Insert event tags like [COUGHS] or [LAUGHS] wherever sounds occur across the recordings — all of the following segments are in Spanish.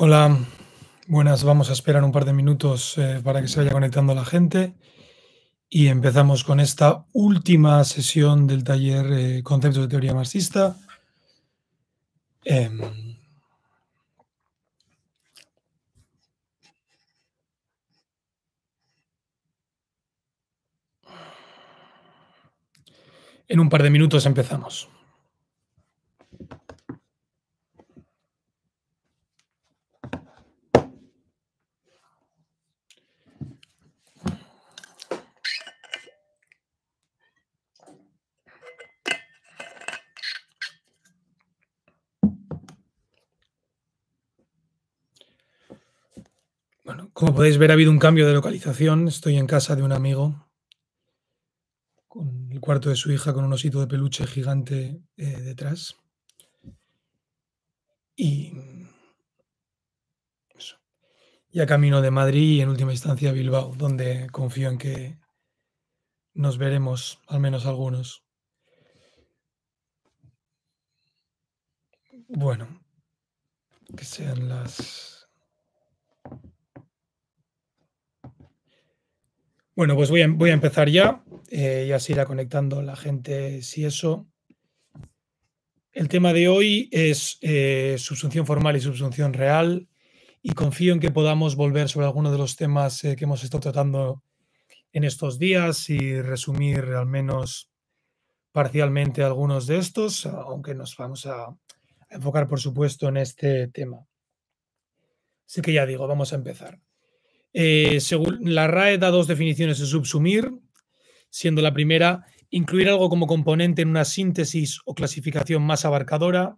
Hola, buenas. Vamos a esperar un par de minutos eh, para que se vaya conectando la gente. Y empezamos con esta última sesión del taller eh, Conceptos de Teoría Marxista. Em. en un par de minutos empezamos. ver, ha habido un cambio de localización. Estoy en casa de un amigo con el cuarto de su hija con un osito de peluche gigante eh, detrás. Y Ya camino de Madrid y en última instancia Bilbao, donde confío en que nos veremos, al menos algunos. Bueno, que sean las Bueno, pues voy a, em-, empezar ya eh, ya se irá conectando la gente si eso. El tema de hoy es eh, subsunción formal y subsunción real y confío en que podamos volver sobre algunos de los temas eh, que hemos estado tratando en estos días y resumir al menos parcialmente algunos de estos, aunque nos vamos a enfocar por supuesto en este tema. Así que ya digo, vamos a empezar. Eh, según la RAE da dos definiciones de subsumir, siendo la primera incluir algo como componente en una síntesis o clasificación más abarcadora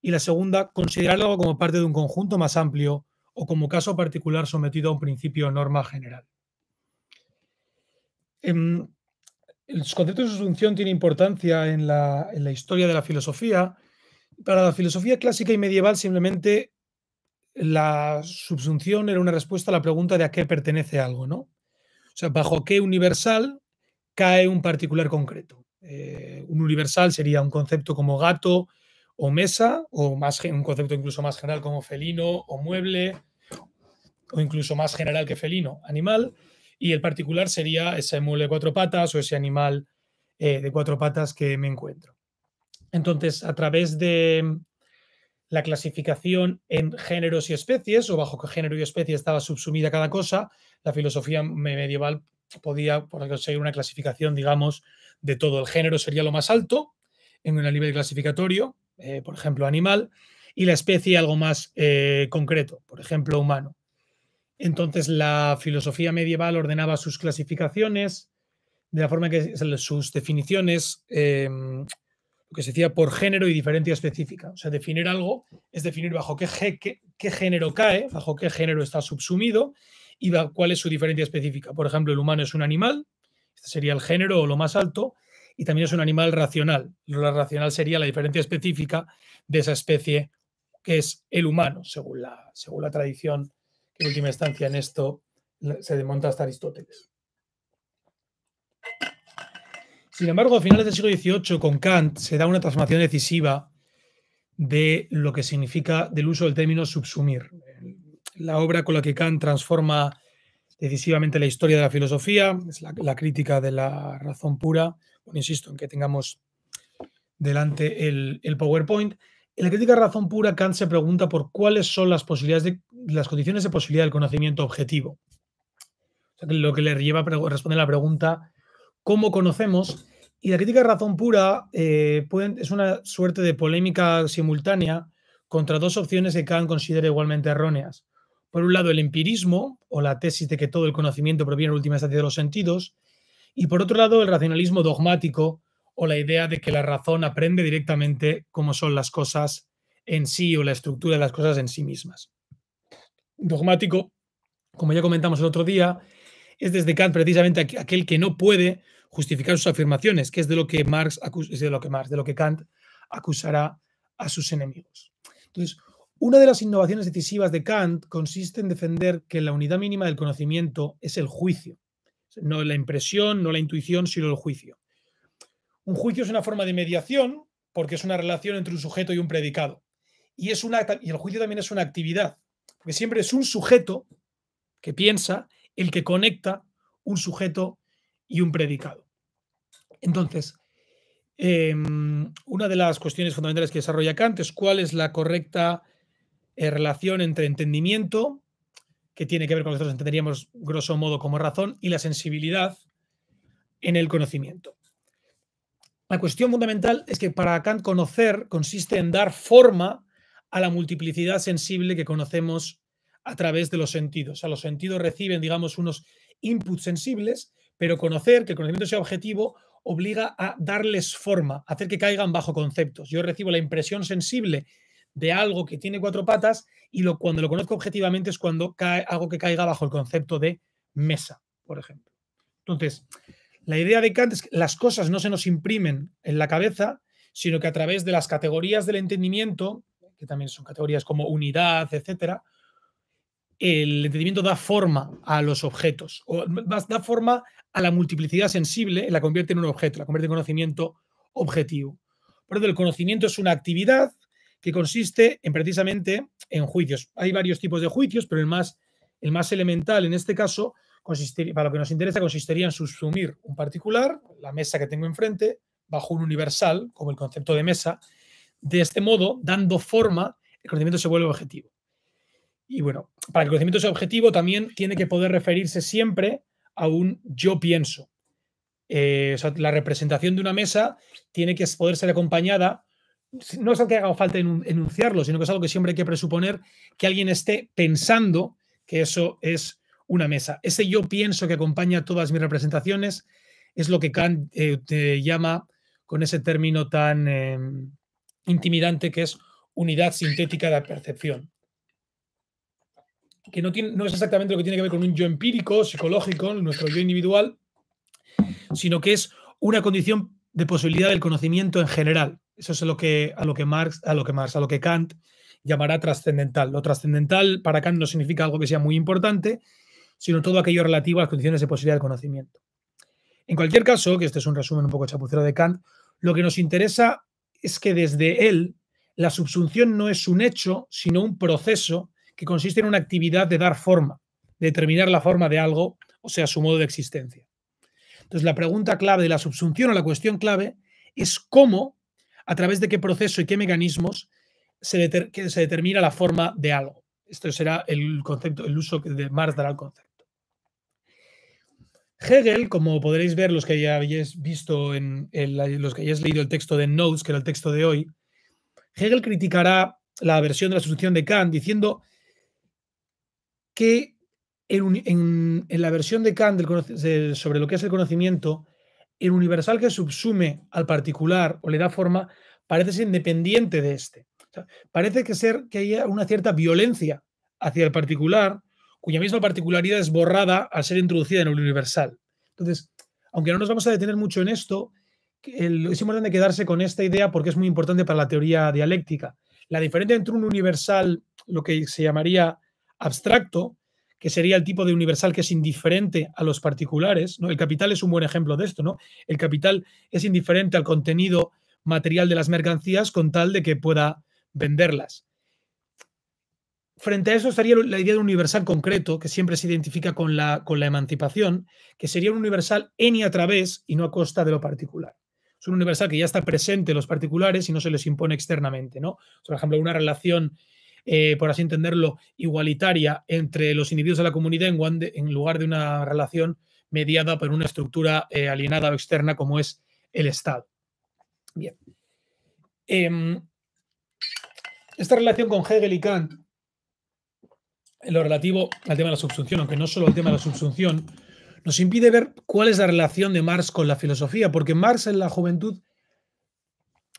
y la segunda considerar algo como parte de un conjunto más amplio o como caso particular sometido a un principio o norma general. Em, el concepto de subsunción tiene importancia en la historia de la filosofía. Para la filosofía clásica y medieval simplemente la subsunción era una respuesta a la pregunta de a qué pertenece algo, ¿no? O sea, bajo qué universal cae un particular concreto. Eh, un universal sería un concepto como gato o mesa, o más, un concepto incluso más general como felino o mueble, o incluso más general que felino, animal. Y el particular sería ese mueble de cuatro patas o ese animal eh, de cuatro patas que me encuentro. Entonces, a través de la clasificación en géneros y especies, o bajo qué género y especie estaba subsumida cada cosa, la filosofía medieval podía conseguir una clasificación, digamos, de todo. El género sería lo más alto en un nivel clasificatorio, eh, por ejemplo, animal, y la especie algo más eh, concreto, por ejemplo, humano. Entonces, la filosofía medieval ordenaba sus clasificaciones de la forma que sus definiciones em, lo que se decía por género y diferencia específica. O sea, definir algo es definir bajo qué, género cae, bajo qué género está subsumido y cuál es su diferencia específica. Por ejemplo, el humano es un animal, este sería el género o lo más alto, y también es un animal racional. Lo racional sería la diferencia específica de esa especie que es el humano, según la, según la tradición que en última instancia en esto se demonta hasta Aristóteles. Sin embargo, a finales del siglo XVIII, con Kant, se da una transformación decisiva de lo que significa del uso del término subsumir. La obra con la que Kant transforma decisivamente la historia de la filosofía, es la, crítica de la razón pura. Bueno, insisto en que tengamos delante el, PowerPoint. En la crítica de la razón pura, Kant se pregunta por cuáles son las posibilidades de las condiciones de posibilidad del conocimiento objetivo. lo que le lleva a responder la pregunta, ¿cómo conocemos? Y la crítica de razón pura eh, es una suerte de polémica simultánea contra dos opciones que Kant considera igualmente erróneas. Por un lado, el empirismo, o la tesis de que todo el conocimiento proviene la última instancia de los sentidos, y por otro lado, el racionalismo dogmático, o la idea de que la razón aprende directamente cómo son las cosas en sí o la estructura de las cosas en sí mismas. Dogmático, como ya comentamos el otro día, es desde Kant precisamente aquel que no puede justificar sus afirmaciones, que es de lo que Marx, es de lo que Marx, de lo que Kant acusará a sus enemigos. Entonces, una de las innovaciones decisivas de Kant consiste en defender que la unidad mínima del conocimiento es el juicio, no la impresión, no la intuición, sino el juicio. Un juicio es una forma de mediación porque es una relación entre un sujeto y un predicado. Y, es una, y el juicio también es una actividad, porque siempre es un sujeto que piensa el que conecta un sujeto y un predicado. Entonces, em, una de las cuestiones fundamentales que desarrolla Kant es cuál es la correcta eh, relación entre entendimiento, que tiene que ver con lo que nosotros entenderíamos grosso modo como razón, y la sensibilidad en el conocimiento. La cuestión fundamental es que para Kant conocer consiste en dar forma a la multiplicidad sensible que conocemos a través de los sentidos. O sea, los sentidos reciben, digamos, unos inputs sensibles pero conocer, que el conocimiento sea objetivo, obliga a darles forma, hacer que caigan bajo conceptos. Yo recibo la impresión sensible de algo que tiene cuatro patas y lo, cuando lo conozco objetivamente es cuando cae, que caiga bajo el concepto de mesa, por ejemplo. Entonces, la idea de Kant es que las cosas no se nos imprimen en la cabeza, sino que a través de las categorías del entendimiento, que también son categorías como unidad, etcétera, el entendimiento da forma a los objetos, o da forma a la multiplicidad sensible, la convierte en un objeto, la convierte en conocimiento objetivo. Por lo el conocimiento es una actividad que consiste en precisamente en juicios. Hay varios tipos de juicios, pero el más, elemental en este caso, para lo que nos interesa, consistiría en subsumir un particular, la mesa que tengo enfrente, bajo un universal, como el concepto de mesa. De este modo, dando forma, el conocimiento se vuelve objetivo. Y bueno, para el conocimiento ese objetivo también tiene que poder referirse siempre a un yo pienso. Eh, la representación de una mesa tiene que poder ser acompañada, no es algo que haga falta enunciarlo, sino que es algo que siempre hay que presuponer que alguien esté pensando que eso es una mesa. Ese yo pienso que acompaña todas mis representaciones es lo que Kant eh, te llama con ese término tan em, intimidante que es unidad sintética de la percepción que no, tiene, no es exactamente lo que tiene que ver con un yo empírico, psicológico, nuestro yo individual, sino que es una condición de posibilidad del conocimiento en general. Eso es lo que, a lo que a lo que Marx, a lo que Kant llamará trascendental. Lo trascendental para Kant no significa algo que sea muy importante, sino todo aquello relativo a las condiciones de posibilidad del conocimiento. En cualquier caso, que este es un resumen un poco chapucero de Kant, lo que nos interesa es que desde él la subsunción no es un hecho, sino un proceso que consiste en una actividad de dar forma, de determinar la forma de algo, o sea, su modo de existencia. Entonces, la pregunta clave de la subsunción o la cuestión clave es cómo, a través de qué proceso y qué mecanismos se, determina la forma de algo. Esto será el concepto, el uso que de Marx dará al concepto. Hegel, como podréis ver los que ya hayáis visto en, los que hayáis leído el texto de Notes, que era el texto de hoy, Hegel criticará la versión de la subsunción de Kant diciendo que en, la versión de Kant sobre lo que es el conocimiento, el universal que subsume al particular o le da forma parece ser independiente de este. parece que ser que haya una cierta violencia hacia el particular, cuya misma particularidad es borrada al ser introducida en el universal. Entonces, aunque no nos vamos a detener mucho en esto, es importante quedarse con esta idea porque es muy importante para la teoría dialéctica. La diferencia entre un universal, lo que se llamaría abstracto, que sería el tipo de universal que es indiferente a los particulares. ¿no? El capital es un buen ejemplo de esto. ¿no? El capital es indiferente al contenido material de las mercancías con tal de que pueda venderlas. Frente a eso estaría la idea de un universal concreto, que siempre se identifica con la, con la emancipación, que sería un universal en y a través y no a costa de lo particular. Es un universal que ya está presente en los particulares y no se les impone externamente. ¿no? Por ejemplo, una relación eh, por así entenderlo, igualitaria entre los individuos de la comunidad en, en lugar de una relación mediada por una estructura eh, alienada o externa como es el Estado. Bien. Em, esta relación con Hegel y Kant, en lo relativo al tema de la subsunción, aunque no solo el tema de la subsunción, nos impide ver cuál es la relación de Marx con la filosofía, porque Marx en la juventud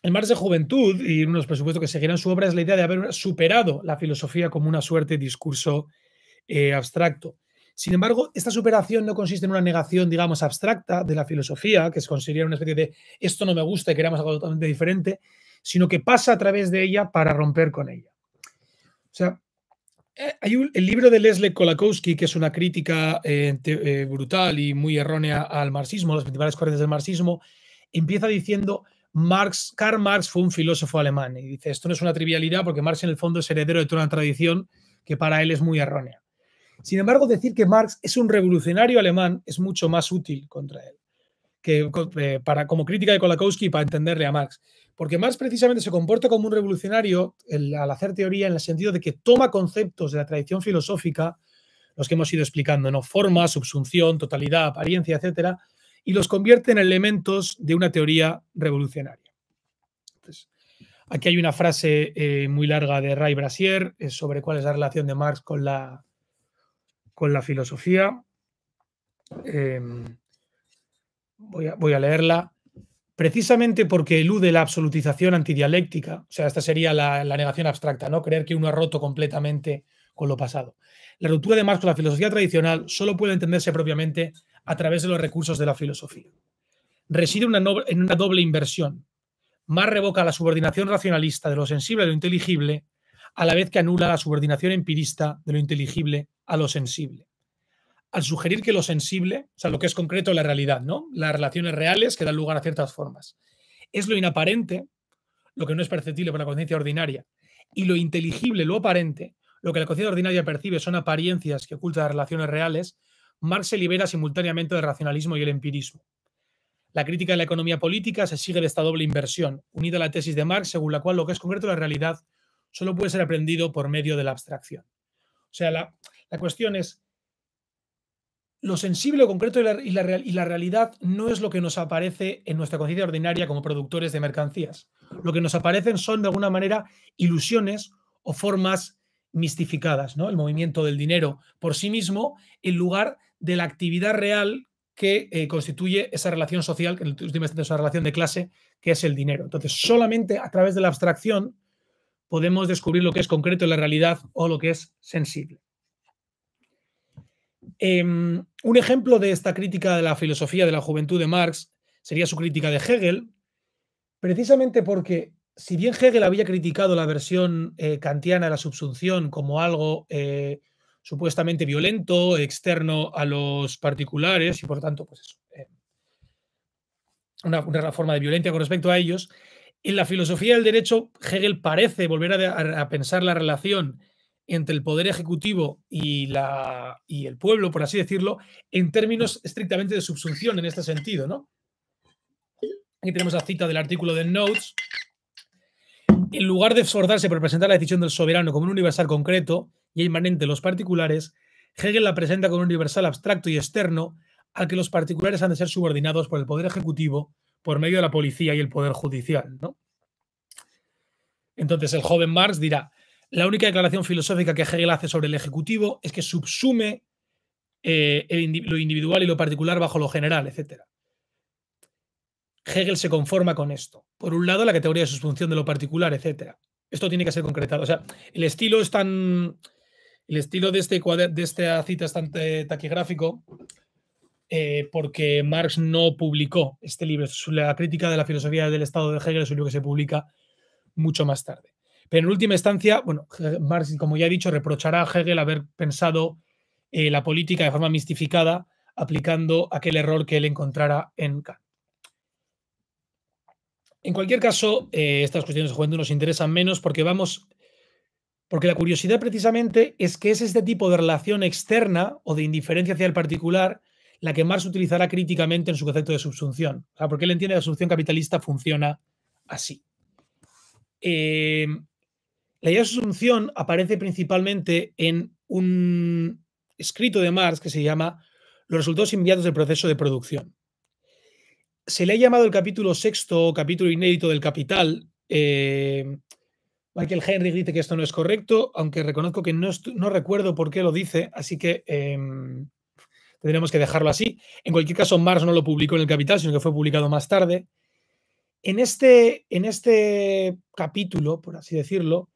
el Marx de Juventud y unos presupuestos que seguirán su obra es la idea de haber superado la filosofía como una suerte de discurso eh, abstracto. Sin embargo, esta superación no consiste en una negación, digamos, abstracta de la filosofía, que se considera una especie de esto no me gusta y queremos algo totalmente diferente, sino que pasa a través de ella para romper con ella. O sea, eh, hay un, el libro de Leslie Kolakowski, que es una crítica eh, brutal y muy errónea al marxismo, las principales corrientes del marxismo, empieza diciendo Marx, Karl Marx fue un filósofo alemán y dice, esto no es una trivialidad porque Marx en el fondo es heredero de toda una tradición que para él es muy errónea. Sin embargo, decir que Marx es un revolucionario alemán es mucho más útil contra él, que eh, para, como crítica de Kolakowski para entenderle a Marx. Porque Marx precisamente se comporta como un revolucionario al hacer teoría en el sentido de que toma conceptos de la tradición filosófica, los que hemos ido explicando, ¿no? forma, subsunción, totalidad, apariencia, etcétera, y los convierte en elementos de una teoría revolucionaria. aquí hay una frase eh, muy larga de Ray Brasier eh, sobre cuál es la relación de Marx con la, con la filosofía. Em, voy, a, leerla precisamente porque elude la absolutización antidialéctica, o sea, esta sería la, la, negación abstracta, ¿no? Creer que uno ha roto completamente con lo pasado. La ruptura de Marx con la filosofía tradicional solo puede entenderse propiamente a través de los recursos de la filosofía. Reside en una doble inversión. más revoca la subordinación racionalista de lo sensible a lo inteligible, a la vez que anula la subordinación empirista de lo inteligible a lo sensible. Al sugerir que lo sensible, o sea, lo que es concreto, la realidad, ¿no? Las relaciones reales que dan lugar a ciertas formas. Es lo inaparente, lo que no es perceptible para la conciencia ordinaria, y lo inteligible, lo aparente, lo que la conciencia ordinaria percibe son apariencias que ocultan las relaciones reales, Marx se libera simultáneamente del racionalismo y el empirismo. La crítica de la economía política se sigue de esta doble inversión, unida a la tesis de Marx, según la cual lo que es concreto la realidad solo puede ser aprendido por medio de la abstracción. O sea, la, cuestión es, lo sensible o concreto y la, realidad no es lo que nos aparece en nuestra conciencia ordinaria como productores de mercancías. Lo que nos aparecen son, de alguna manera, ilusiones o formas mistificadas, ¿no? El movimiento del dinero por sí mismo, en lugar de la actividad real que eh, constituye esa relación social, que en última es una relación de clase, que es el dinero. Entonces, solamente a través de la abstracción podemos descubrir lo que es concreto en la realidad o lo que es sensible. Em, un ejemplo de esta crítica de la filosofía de la juventud de Marx sería su crítica de Hegel, precisamente porque si bien Hegel había criticado la versión eh, kantiana de la subsunción como algo eh, supuestamente violento, externo a los particulares y por tanto, pues eh, una, forma de violencia con respecto a ellos. En la filosofía del derecho, Hegel parece volver a, pensar la relación entre el poder ejecutivo y, la, y, el pueblo, por así decirlo, en términos estrictamente de subsunción en este sentido. ¿no? Aquí tenemos la cita del artículo de Notes. En lugar de esforzarse por presentar la decisión del soberano como un universal concreto, y inmanente los particulares, Hegel la presenta como un universal abstracto y externo al que los particulares han de ser subordinados por el poder ejecutivo por medio de la policía y el poder judicial. Entonces el joven Marx dirá, la única declaración filosófica que Hegel hace sobre el ejecutivo es que subsume eh, lo individual y lo particular bajo lo general, etc. Hegel se conforma con esto. Por un lado, la categoría de suspensión de lo particular, etc. Esto tiene que ser concretado. O sea, el estilo es tan el estilo de, este esta cita es tan taquigráfico eh, porque Marx no publicó este libro. La crítica de la filosofía del Estado de Hegel es un que se publica mucho más tarde. Pero en última instancia, bueno, Marx, como ya he dicho, reprochará a Hegel haber pensado eh, la política de forma mistificada, aplicando aquel error que él encontrara en Kant. En cualquier caso, eh, estas cuestiones de juventud nos interesan menos porque vamos porque la curiosidad precisamente es que es este tipo de relación externa o de indiferencia hacia el particular la que Marx utilizará críticamente en su concepto de subsunción. porque él entiende que la subsunción capitalista funciona así. Eh, la idea de subsunción aparece principalmente en un escrito de Marx que se llama Los resultados inmediatos del proceso de producción. Se le ha llamado el capítulo sexto o capítulo inédito del Capital, eh, Michael Henry dice que esto no es correcto, aunque reconozco que no, recuerdo por qué lo dice, así que em, tendremos que dejarlo así. En cualquier caso, Marx no lo publicó en el Capital, sino que fue publicado más tarde. En este, en este capítulo, por así decirlo,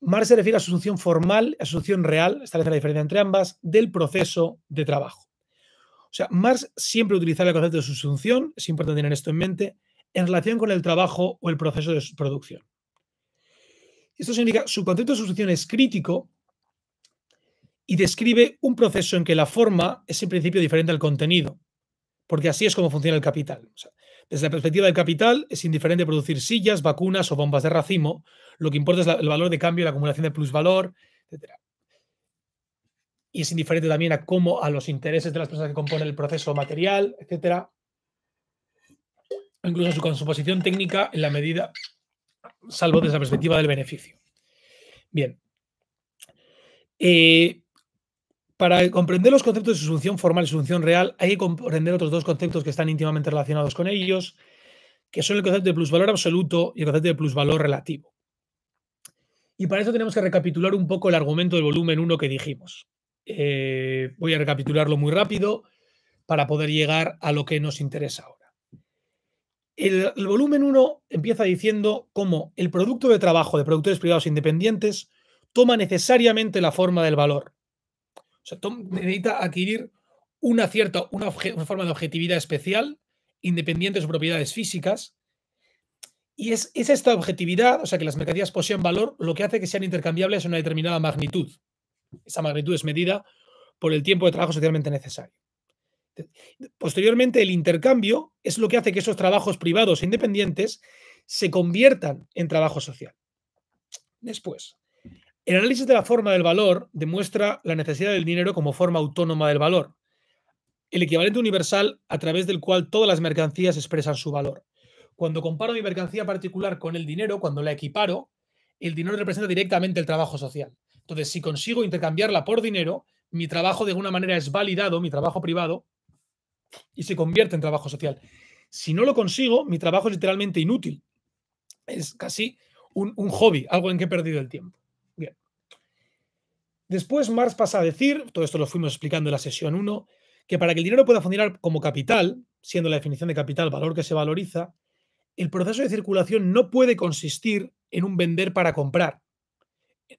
Marx se refiere a su función formal, a función real, establece la diferencia entre ambas, del proceso de trabajo. O sea, Marx siempre utilizaba el concepto de función, es importante tener esto en mente, en relación con el trabajo o el proceso de producción. Esto significa, su concepto de sustitución es crítico y describe un proceso en que la forma es en principio diferente al contenido, porque así es como funciona el capital. desde la perspectiva del capital, es indiferente producir sillas, vacunas o bombas de racimo. Lo que importa es el valor de cambio, la acumulación de plusvalor, etc. Y es indiferente también a cómo a los intereses de las personas que componen el proceso material, etc. Incluso a su composición técnica en la medida salvo desde la perspectiva del beneficio. Bien. Eh, para comprender los conceptos de solución formal y solución real, hay que comprender otros dos conceptos que están íntimamente relacionados con ellos, que son el concepto de plusvalor absoluto y el concepto de plusvalor relativo. Y para eso tenemos que recapitular un poco el argumento del volumen 1 que dijimos. Eh, voy a recapitularlo muy rápido para poder llegar a lo que nos interesa ahora. El, volumen 1 empieza diciendo cómo el producto de trabajo de productores privados independientes toma necesariamente la forma del valor. O sea, necesita adquirir una cierta, una, forma de objetividad especial, independiente de sus propiedades físicas, y es, es, esta objetividad, o sea, que las mercancías posean valor, lo que hace que sean intercambiables a una determinada magnitud. Esa magnitud es medida por el tiempo de trabajo socialmente necesario. Posteriormente, el intercambio es lo que hace que esos trabajos privados e independientes se conviertan en trabajo social. Después, el análisis de la forma del valor demuestra la necesidad del dinero como forma autónoma del valor, el equivalente universal a través del cual todas las mercancías expresan su valor. Cuando comparo mi mercancía particular con el dinero, cuando la equiparo, el dinero representa directamente el trabajo social. Entonces, si consigo intercambiarla por dinero, mi trabajo de alguna manera es validado, mi trabajo privado y se convierte en trabajo social. Si no lo consigo, mi trabajo es literalmente inútil. Es casi un, hobby, algo en que he perdido el tiempo. Bien. Después Marx pasa a decir, todo esto lo fuimos explicando en la sesión 1, que para que el dinero pueda funcionar como capital, siendo la definición de capital valor que se valoriza, el proceso de circulación no puede consistir en un vender para comprar.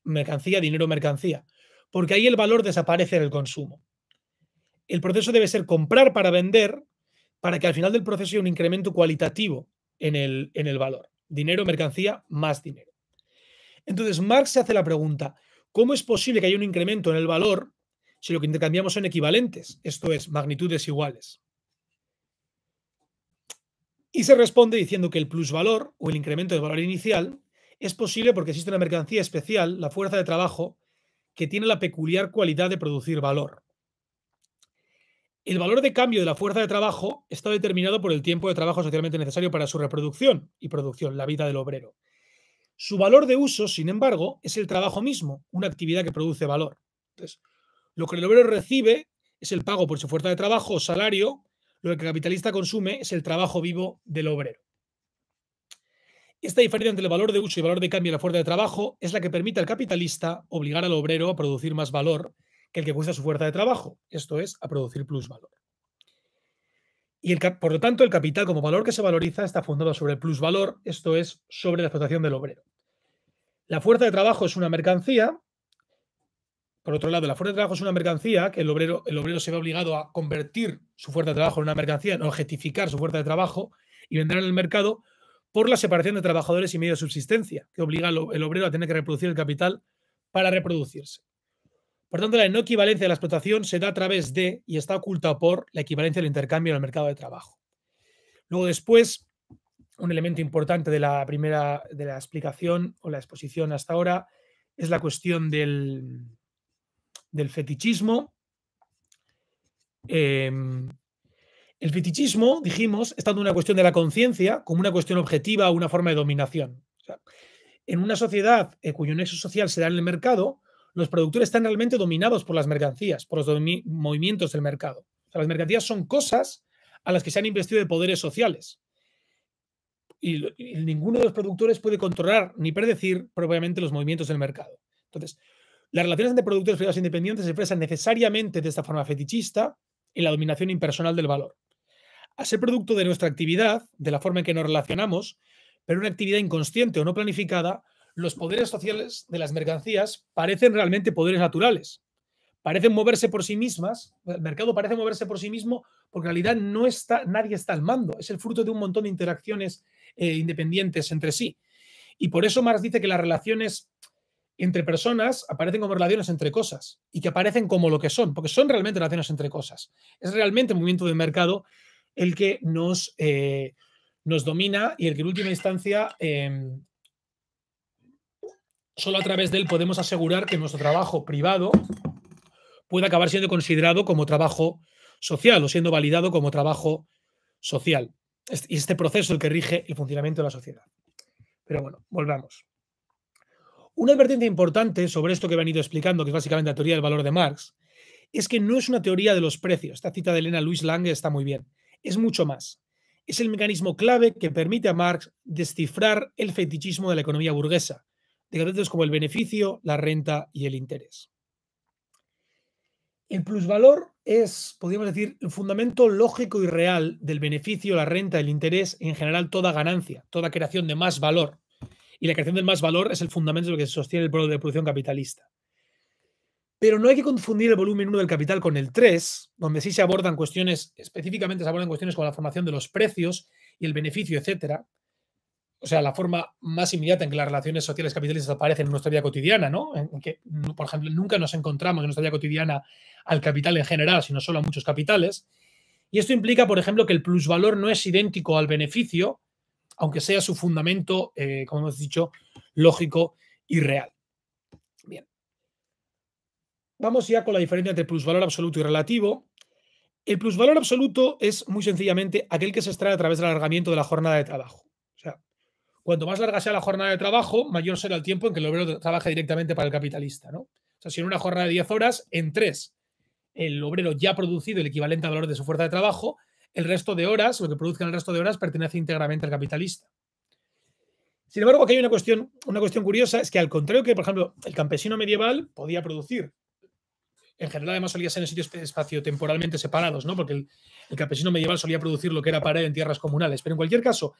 Mercancía, dinero, mercancía. Porque ahí el valor desaparece en el consumo el proceso debe ser comprar para vender para que al final del proceso haya un incremento cualitativo en el, en el valor. Dinero, mercancía, más dinero. Entonces, Marx se hace la pregunta, ¿cómo es posible que haya un incremento en el valor si lo que intercambiamos son equivalentes, esto es, magnitudes iguales? Y se responde diciendo que el plusvalor o el incremento de valor inicial es posible porque existe una mercancía especial, la fuerza de trabajo, que tiene la peculiar cualidad de producir valor. El valor de cambio de la fuerza de trabajo está determinado por el tiempo de trabajo socialmente necesario para su reproducción y producción, la vida del obrero. Su valor de uso, sin embargo, es el trabajo mismo, una actividad que produce valor. Entonces, lo que el obrero recibe es el pago por su fuerza de trabajo o salario, lo que el capitalista consume es el trabajo vivo del obrero. Esta diferencia entre el valor de uso y el valor de cambio de la fuerza de trabajo es la que permite al capitalista obligar al obrero a producir más valor que el que cuesta su fuerza de trabajo, esto es, a producir plusvalor. Y por lo tanto, el capital como valor que se valoriza está fundado sobre el plusvalor, esto es, sobre la explotación del obrero. La fuerza de trabajo es una mercancía. Por otro lado, la fuerza de trabajo es una mercancía que el obrero, el obrero se ve obligado a convertir su fuerza de trabajo en una mercancía, a objetificar su fuerza de trabajo y venderla en el mercado por la separación de trabajadores y medios de subsistencia, que obliga al obrero a tener que reproducir el capital para reproducirse. Por tanto, la no equivalencia de la explotación se da a través de y está oculta por la equivalencia del intercambio en el mercado de trabajo. Luego, después, un elemento importante de la primera de la explicación o la exposición hasta ahora es la cuestión del, del fetichismo. Em, el fetichismo, dijimos, es una cuestión de la conciencia como una cuestión objetiva o una forma de dominación. en una sociedad eh, cuyo nexo social se da en el mercado, los productores están realmente dominados por las mercancías, por los movimientos del mercado. las mercancías son cosas a las que se han investido de poderes sociales. Y, ninguno de los productores puede controlar ni predecir propiamente los movimientos del mercado. Entonces, las relaciones entre productores privados e independientes se expresan necesariamente de esta forma fetichista en la dominación impersonal del valor. A ser producto de nuestra actividad, de la forma en que nos relacionamos, pero una actividad inconsciente o no planificada, los poderes sociales de las mercancías parecen realmente poderes naturales. Parecen moverse por sí mismas, el mercado parece moverse por sí mismo porque en realidad no está, nadie está al mando, es el fruto de un montón de interacciones eh, independientes entre sí. Y por eso Marx dice que las relaciones entre personas aparecen como relaciones entre cosas y que aparecen como lo que son, porque son realmente relaciones entre cosas. Es realmente el movimiento de mercado el que nos, eh, nos domina y el que en última instancia em, Solo a través de él podemos asegurar que nuestro trabajo privado puede acabar siendo considerado como trabajo social o siendo validado como trabajo social. Y este, este proceso el que rige el funcionamiento de la sociedad. Pero bueno, volvamos. Una advertencia importante sobre esto que he venido explicando, que es básicamente la teoría del valor de Marx, es que no es una teoría de los precios. Esta cita de Elena Luis Lange está muy bien. Es mucho más. Es el mecanismo clave que permite a Marx descifrar el fetichismo de la economía burguesa, de como el beneficio, la renta y el interés. El plusvalor es, podríamos decir, el fundamento lógico y real del beneficio, la renta, el interés, y en general toda ganancia, toda creación de más valor. Y la creación del más valor es el fundamento de lo que sostiene el modelo de producción capitalista. Pero no hay que confundir el volumen 1 del capital con el 3, donde sí se abordan cuestiones, específicamente se abordan cuestiones como la formación de los precios y el beneficio, etcétera, o sea, la forma más inmediata en que las relaciones sociales capitalistas aparecen en nuestra vida cotidiana, ¿no? En que, por ejemplo, nunca nos encontramos en nuestra vida cotidiana al capital en general, sino solo a muchos capitales. Y esto implica, por ejemplo, que el plusvalor no es idéntico al beneficio, aunque sea su fundamento, eh, como hemos dicho, lógico y real. Bien. Vamos ya con la diferencia entre plusvalor absoluto y relativo. El plusvalor absoluto es muy sencillamente aquel que se extrae a través del alargamiento de la jornada de trabajo. Cuanto más larga sea la jornada de trabajo, mayor será el tiempo en que el obrero trabaje directamente para el capitalista. ¿no? O sea, si en una jornada de 10 horas, en 3, el obrero ya ha producido el equivalente al valor de su fuerza de trabajo, el resto de horas, lo que produzca en el resto de horas, pertenece íntegramente al capitalista. Sin embargo, aquí hay una cuestión, una cuestión curiosa, es que al contrario que, por ejemplo, el campesino medieval podía producir, en general además solía ser en sitios temporalmente separados, ¿no? porque el, campesino medieval solía producir lo que era pared en tierras comunales, pero en cualquier caso,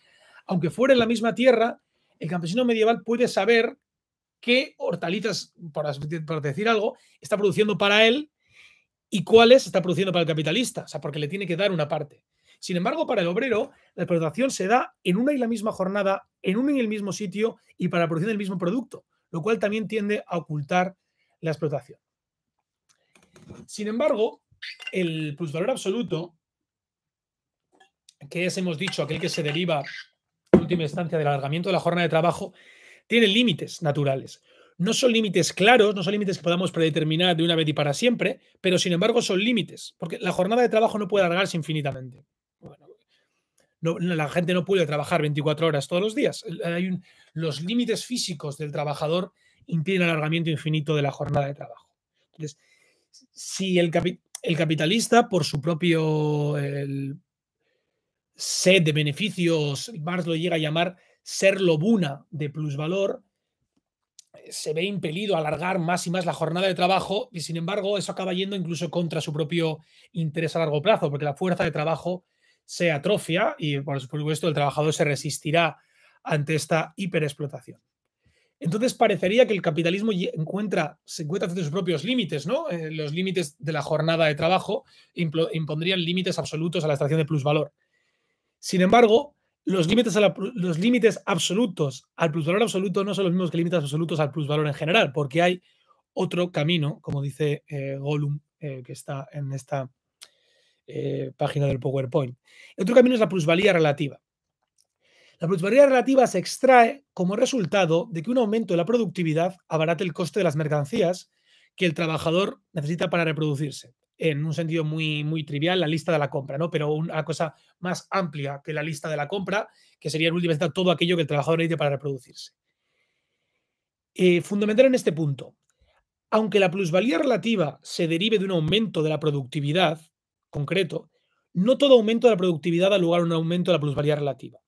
aunque fuera en la misma tierra, el campesino medieval puede saber qué hortalizas, para decir algo, está produciendo para él y cuáles está produciendo para el capitalista, o sea, porque le tiene que dar una parte. Sin embargo, para el obrero, la explotación se da en una y la misma jornada, en un y el mismo sitio y para la producción del mismo producto, lo cual también tiende a ocultar la explotación. Sin embargo, el plusvalor absoluto, que es, hemos dicho, aquel que se deriva en última instancia, del alargamiento de la jornada de trabajo, tiene límites naturales. No son límites claros, no son límites que podamos predeterminar de una vez y para siempre, pero sin embargo son límites, porque la jornada de trabajo no puede alargarse infinitamente. la gente no puede trabajar 24 horas todos los días. Hay los límites físicos del trabajador impiden el alargamiento infinito de la jornada de trabajo. Entonces, si el, el capitalista, por su propio, el, sed de beneficios, Marx lo llega a llamar ser lobuna de plusvalor, se ve impelido a alargar más y más la jornada de trabajo y sin embargo eso acaba yendo incluso contra su propio interés a largo plazo, porque la fuerza de trabajo se atrofia y por supuesto el trabajador se resistirá ante esta hiperexplotación. Entonces parecería que el capitalismo encuentra, se encuentra ante sus propios límites, ¿no? Eh, los límites de la jornada de trabajo impondrían límites absolutos a la extracción de plusvalor. Sin embargo, los límites, absolutos al plusvalor absoluto no son los mismos que límites absolutos al plusvalor en general, porque hay otro camino, como dice eh, Gollum, eh, que está en esta eh, página del PowerPoint. El otro camino es la plusvalía relativa. La plusvalía relativa se extrae como resultado de que un aumento de la productividad abarate el coste de las mercancías que el trabajador necesita para reproducirse en un sentido muy, muy trivial la lista de la compra, ¿no? Pero una cosa más amplia que la lista de la compra, que sería en última instancia todo aquello que el trabajador necesita para reproducirse. Eh, fundamental en este punto, aunque la plusvalía relativa se derive de un aumento de la productividad concreto, no todo aumento de la productividad da lugar a un aumento de la plusvalía relativa.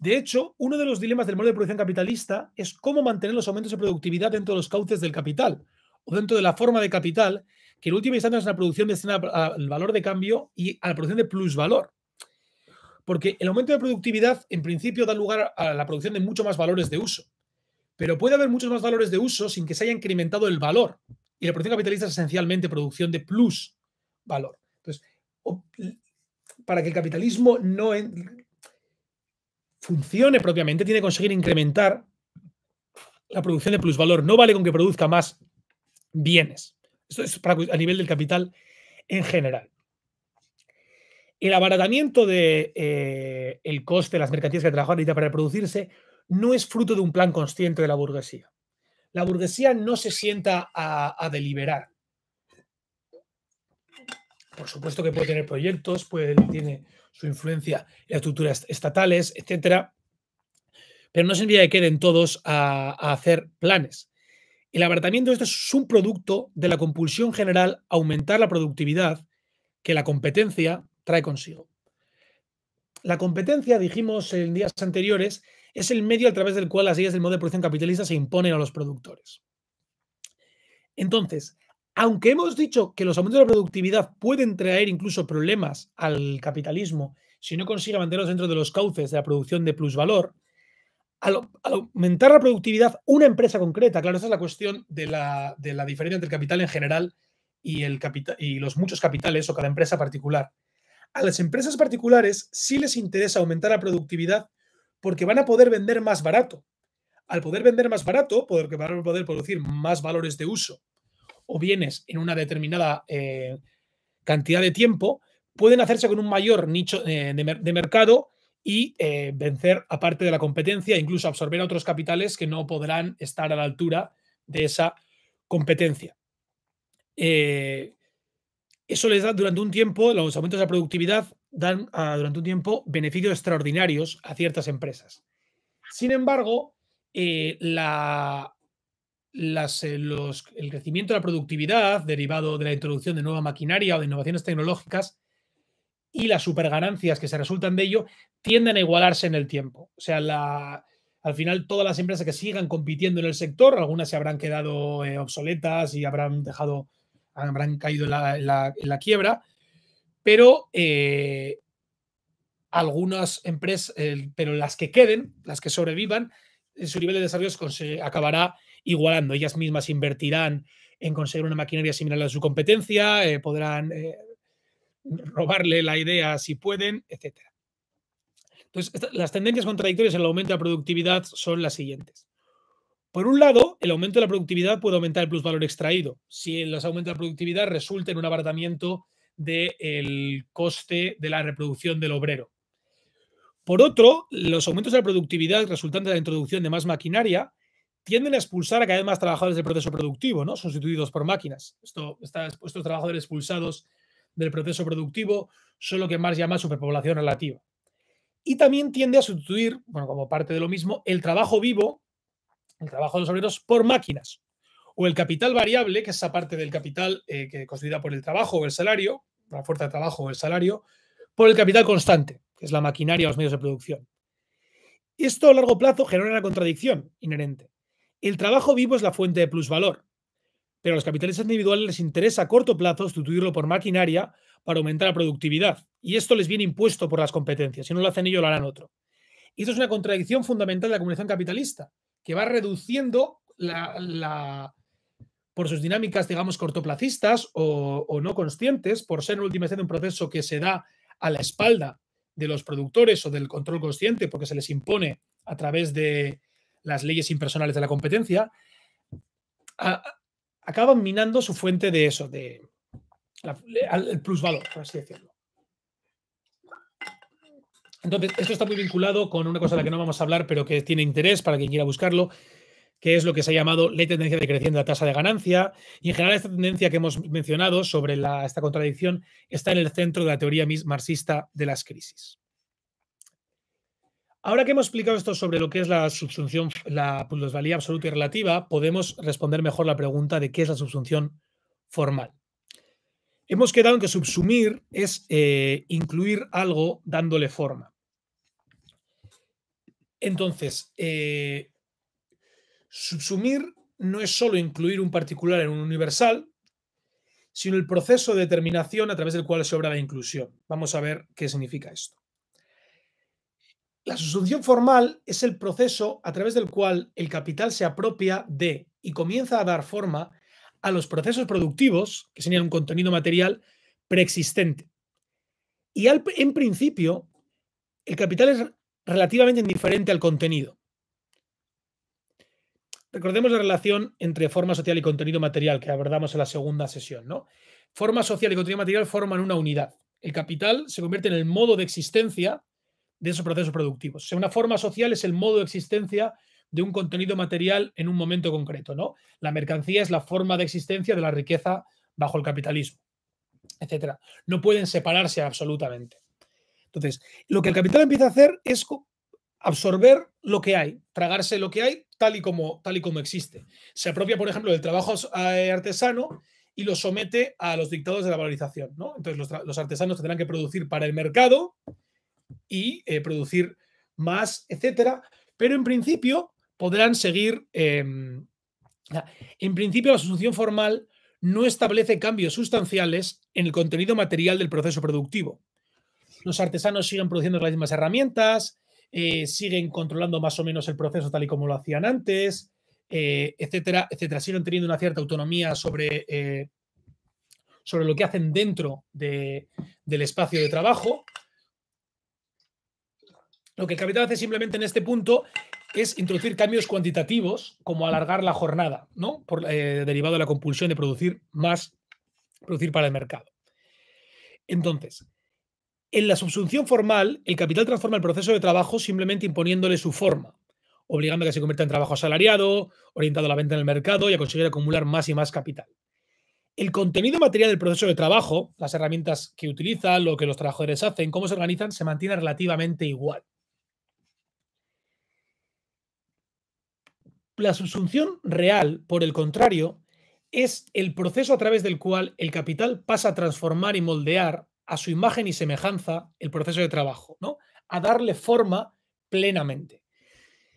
De hecho, uno de los dilemas del modelo de producción capitalista es cómo mantener los aumentos de productividad dentro de los cauces del capital o dentro de la forma de capital que el último instante es la producción de escena al valor de cambio y a la producción de plusvalor. Porque el aumento de productividad, en principio, da lugar a la producción de muchos más valores de uso. Pero puede haber muchos más valores de uso sin que se haya incrementado el valor. Y la producción capitalista es esencialmente producción de plus valor. Entonces, para que el capitalismo no funcione propiamente, tiene que conseguir incrementar la producción de plusvalor. No vale con que produzca más bienes. Esto es a nivel del capital en general. El abaratamiento del de, eh, coste de las mercancías que trabajan ahorita para producirse no es fruto de un plan consciente de la burguesía. La burguesía no se sienta a, deliberar. Por supuesto que puede tener proyectos, puede, tiene su influencia en las estructuras estatales, etcétera, pero no sería que queden todos a hacer planes. El abaratamiento esto es un producto de la compulsión general a aumentar la productividad que la competencia trae consigo. La competencia, dijimos en días anteriores, es el medio a través del cual las ideas del modo de producción capitalista se imponen a los productores. Entonces, aunque hemos dicho que los aumentos de la productividad pueden traer incluso problemas al capitalismo si no consigue mantenerlos dentro de los cauces de la producción de plusvalor, al, aumentar la productividad una empresa concreta, claro, esa es la cuestión de la, de la diferencia entre el capital en general y, el y los muchos capitales o cada empresa particular. A las empresas particulares sí les interesa aumentar la productividad porque van a poder vender más barato. Al poder vender más barato, porque van a poder producir más valores de uso o bienes en una determinada eh, cantidad de tiempo, pueden hacerse con un mayor nicho eh, de, de mercado y eh, vencer aparte de la competencia, incluso absorber a otros capitales que no podrán estar a la altura de esa competencia. Eh, eso les da durante un tiempo, los aumentos de la productividad dan ah, durante un tiempo beneficios extraordinarios a ciertas empresas. Sin embargo, eh, la, el crecimiento de la productividad derivado de la introducción de nueva maquinaria o de innovaciones tecnológicas y las superganancias que se resultan de ello tienden a igualarse en el tiempo. O sea, al final todas las empresas que sigan compitiendo en el sector, algunas se habrán quedado eh, obsoletas y habrán dejado, habrán caído en la, quiebra, pero eh, algunas empresas, pero las que queden, las que sobrevivan, eh, su nivel de desarrollo se acabará igualando. Ellas mismas invertirán en conseguir una maquinaria similar a su competencia, podrán robarle la idea si pueden, etc. Entonces, las tendencias contradictorias en el aumento de la productividad son las siguientes. Por un lado, el aumento de la productividad puede aumentar el plusvalor extraído. Si los aumentos de la productividad resulta en un abaratamiento del coste de la reproducción del obrero. Por otro, los aumentos de la productividad resultantes de la introducción de más maquinaria tienden a expulsar a cada vez más trabajadores del proceso productivo, ¿no? sustituidos por máquinas. Esto, estos trabajadores expulsados del proceso productivo, son lo que Marx llama superpoblación relativa. Y también tiende a sustituir, bueno, como parte de lo mismo, el trabajo vivo, el trabajo de los obreros, por máquinas. O el capital variable, que es esa parte del capital eh, que construida por el trabajo o el salario, la fuerza de trabajo o el salario, por el capital constante, que es la maquinaria o los medios de producción. Esto a largo plazo genera una contradicción inherente. El trabajo vivo es la fuente de plusvalor, pero a los capitalistas individuales les interesa a corto plazo sustituirlo por maquinaria para aumentar la productividad. Y esto les viene impuesto por las competencias. Si no lo hacen ellos, lo harán otro. Y esto es una contradicción fundamental de la comunicación capitalista, que va reduciendo la, por sus dinámicas, digamos, cortoplacistas o, no conscientes, por ser en última instancia un proceso que se da a la espalda de los productores o del control consciente, porque se les impone a través de las leyes impersonales de la competencia, acaban minando su fuente de eso, de el plusvalor, por así decirlo. Entonces, esto está muy vinculado con una cosa de la que no vamos a hablar, pero que tiene interés para quien quiera buscarlo, que es lo que se ha llamado ley tendencia decreciente de la tasa de ganancia. Y en general, esta tendencia que hemos mencionado sobre esta contradicción está en el centro de la teoría marxista de las crisis. Ahora que hemos explicado esto sobre lo que es la subsunción, la plusvalía absoluta y relativa, podemos responder mejor la pregunta de qué es la subsunción formal. Hemos quedado en que subsumir es eh, incluir algo dándole forma. Entonces, eh, subsumir no es solo incluir un particular en un universal, sino el proceso de determinación a través del cual se obra la inclusión. Vamos a ver qué significa esto. La sustitución formal es el proceso a través del cual el capital se apropia de y comienza a dar forma a los procesos productivos, que serían un contenido material preexistente. Y en principio, el capital es relativamente indiferente al contenido. Recordemos la relación entre forma social y contenido material que abordamos en la segunda sesión. ¿no? Forma social y contenido material forman una unidad. El capital se convierte en el modo de existencia de esos procesos productivos. O sea, una forma social es el modo de existencia de un contenido material en un momento concreto, ¿no? La mercancía es la forma de existencia de la riqueza bajo el capitalismo, etcétera. No pueden separarse absolutamente. Entonces, lo que el capital empieza a hacer es absorber lo que hay, tragarse lo que hay tal y como, tal y como existe. Se apropia, por ejemplo, del trabajo eh, artesano y lo somete a los dictados de la valorización, ¿no? Entonces, los, los artesanos tendrán que producir para el mercado, y eh, producir más, etcétera. Pero en principio podrán seguir. Em, en principio, la solución formal no establece cambios sustanciales en el contenido material del proceso productivo. Los artesanos siguen produciendo las mismas herramientas, eh, siguen controlando más o menos el proceso tal y como lo hacían antes, eh, etcétera, etcétera. Siguen teniendo una cierta autonomía sobre, sobre lo que hacen dentro del espacio de trabajo, lo que el capital hace simplemente en este punto es introducir cambios cuantitativos, como alargar la jornada, ¿no? Por, eh, derivado de la compulsión de producir más, producir para el mercado. Entonces, en la subsunción formal, el capital transforma el proceso de trabajo simplemente imponiéndole su forma, obligando a que se convierta en trabajo asalariado, orientado a la venta en el mercado y a conseguir acumular más y más capital. El contenido material del proceso de trabajo, las herramientas que utiliza, lo que los trabajadores hacen, cómo se organizan, se mantiene relativamente igual. La subsunción real, por el contrario, es el proceso a través del cual el capital pasa a transformar y moldear a su imagen y semejanza el proceso de trabajo, ¿no? A darle forma plenamente.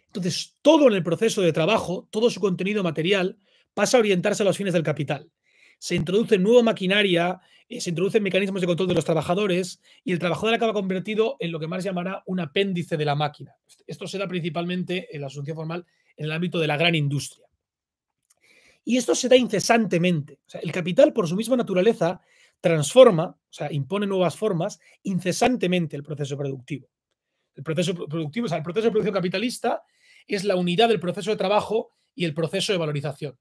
Entonces, todo en el proceso de trabajo, todo su contenido material, pasa a orientarse a los fines del capital. Se introduce nueva maquinaria, eh, se introducen mecanismos de control de los trabajadores y el trabajador acaba convertido en lo que Marx llamará un apéndice de la máquina. Esto se da principalmente en la asunción formal en el ámbito de la gran industria. Y esto se da incesantemente. el capital, por su misma naturaleza, transforma, o sea, impone nuevas formas incesantemente el proceso productivo. El proceso productivo, o sea, el proceso de producción capitalista es la unidad del proceso de trabajo y el proceso de valorización.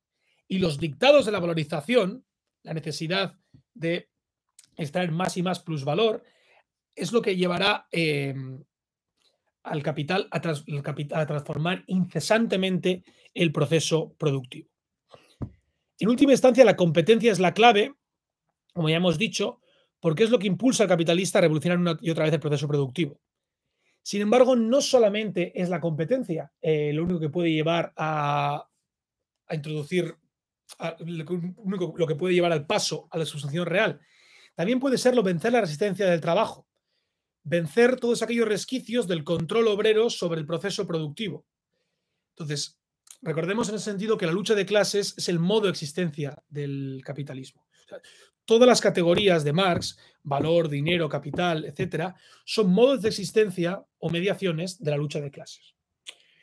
Y los dictados de la valorización, la necesidad de extraer más y más plusvalor, es lo que llevará eh, al capital a, transformar incesantemente el proceso productivo. En última instancia, la competencia es la clave, como ya hemos dicho, porque es lo que impulsa al capitalista a revolucionar una y otra vez el proceso productivo. Sin embargo, no solamente es la competencia eh, lo único que puede llevar a, introducir, lo, lo que puede llevar al paso a la sustitución real. También puede serlo vencer la resistencia del trabajo, vencer todos aquellos resquicios del control obrero sobre el proceso productivo. Entonces, recordemos en ese sentido que la lucha de clases es el modo de existencia del capitalismo. todas las categorías de Marx, valor, dinero, capital, etcétera, son modos de existencia o mediaciones de la lucha de clases.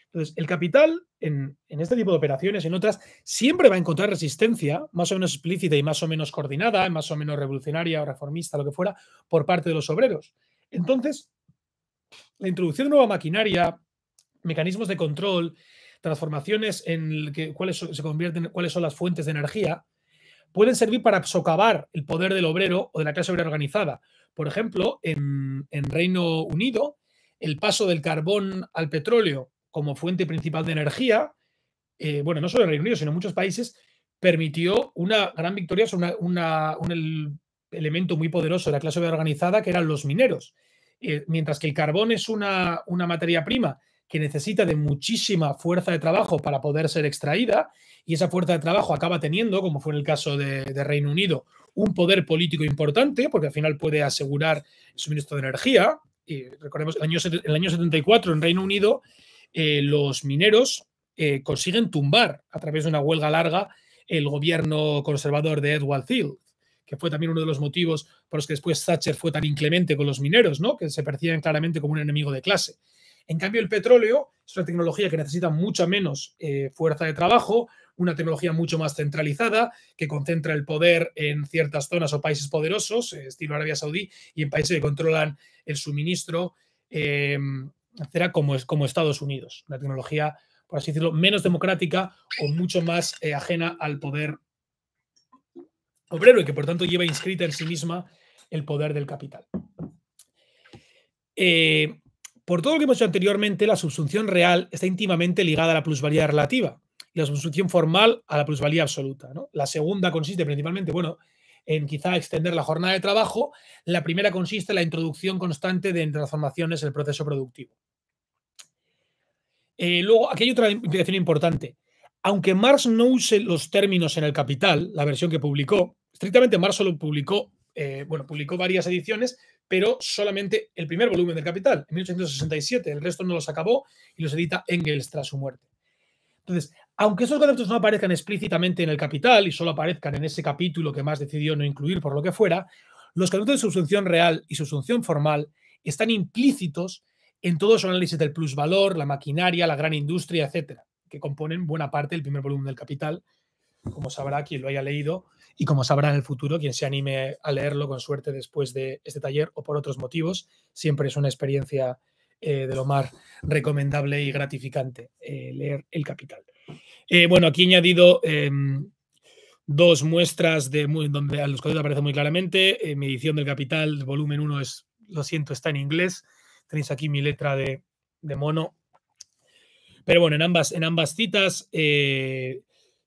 Entonces, el capital en, en, este tipo de operaciones y en otras siempre va a encontrar resistencia, más o menos explícita y más o menos coordinada, más o menos revolucionaria o reformista, lo que fuera, por parte de los obreros. Entonces, la introducción de nueva maquinaria, mecanismos de control, transformaciones en que, cuáles se convierten, cuáles son las fuentes de energía, pueden servir para socavar el poder del obrero o de la clase obrera organizada. Por ejemplo, en, Reino Unido, el paso del carbón al petróleo como fuente principal de energía, eh, bueno, no solo en Reino Unido, sino en muchos países, permitió una gran victoria sobre una, elemento muy poderoso de la clase organizada, que eran los mineros. Eh, mientras que el carbón es una, una materia prima que necesita de muchísima fuerza de trabajo para poder ser extraída, y esa fuerza de trabajo acaba teniendo, como fue en el caso de, Reino Unido, un poder político importante, porque al final puede asegurar el suministro de energía. Y recordemos, el en el año 74 en Reino Unido, eh, los mineros eh, consiguen tumbar a través de una huelga larga el gobierno conservador de Edward Thiel, que fue también uno de los motivos por los que después Thatcher fue tan inclemente con los mineros, ¿no? que se perciben claramente como un enemigo de clase. En cambio, el petróleo es una tecnología que necesita mucha menos eh, fuerza de trabajo, una tecnología mucho más centralizada, que concentra el poder en ciertas zonas o países poderosos, eh, estilo Arabia Saudí, y en países que controlan el suministro, será eh, como, como Estados Unidos. Una tecnología, por así decirlo, menos democrática o mucho más ajena al poder obrero y que por tanto lleva inscrita en sí misma el poder del capital. Eh, por todo lo que hemos hecho anteriormente, la subsunción real está íntimamente ligada a la plusvalía relativa y la subsunción formal a la plusvalía absoluta. La segunda consiste principalmente, bueno, en quizá extender la jornada de trabajo. La primera consiste en la introducción constante de transformaciones en el proceso productivo. Eh, luego, aquí hay otra implicación importante. Aunque Marx no use los términos en el Capital, la versión que publicó, Estrictamente Marx solo publicó, eh, bueno, publicó varias ediciones, pero solamente el primer volumen del Capital, en 1867. El resto no los acabó y los edita Engels tras su muerte. Entonces, aunque esos conceptos no aparezcan explícitamente en el Capital y solo aparezcan en ese capítulo que más decidió no incluir por lo que fuera, los conceptos de subsunción real y subsunción formal están implícitos en todo su análisis del plusvalor, la maquinaria, la gran industria, etcétera, que componen buena parte del primer volumen del Capital. Como sabrá quien lo haya leído, y como sabrá en el futuro, quien se anime a leerlo con suerte después de este taller o por otros motivos, siempre es una experiencia eh, de lo más recomendable y gratificante eh, leer El Capital. Eh, bueno, aquí he añadido em, dos muestras de donde a los códigos aparece muy claramente. mi edición del Capital, volumen 1, es, lo siento, está en inglés. Tenéis aquí mi letra de, mono. Pero bueno, en ambas, en ambas citas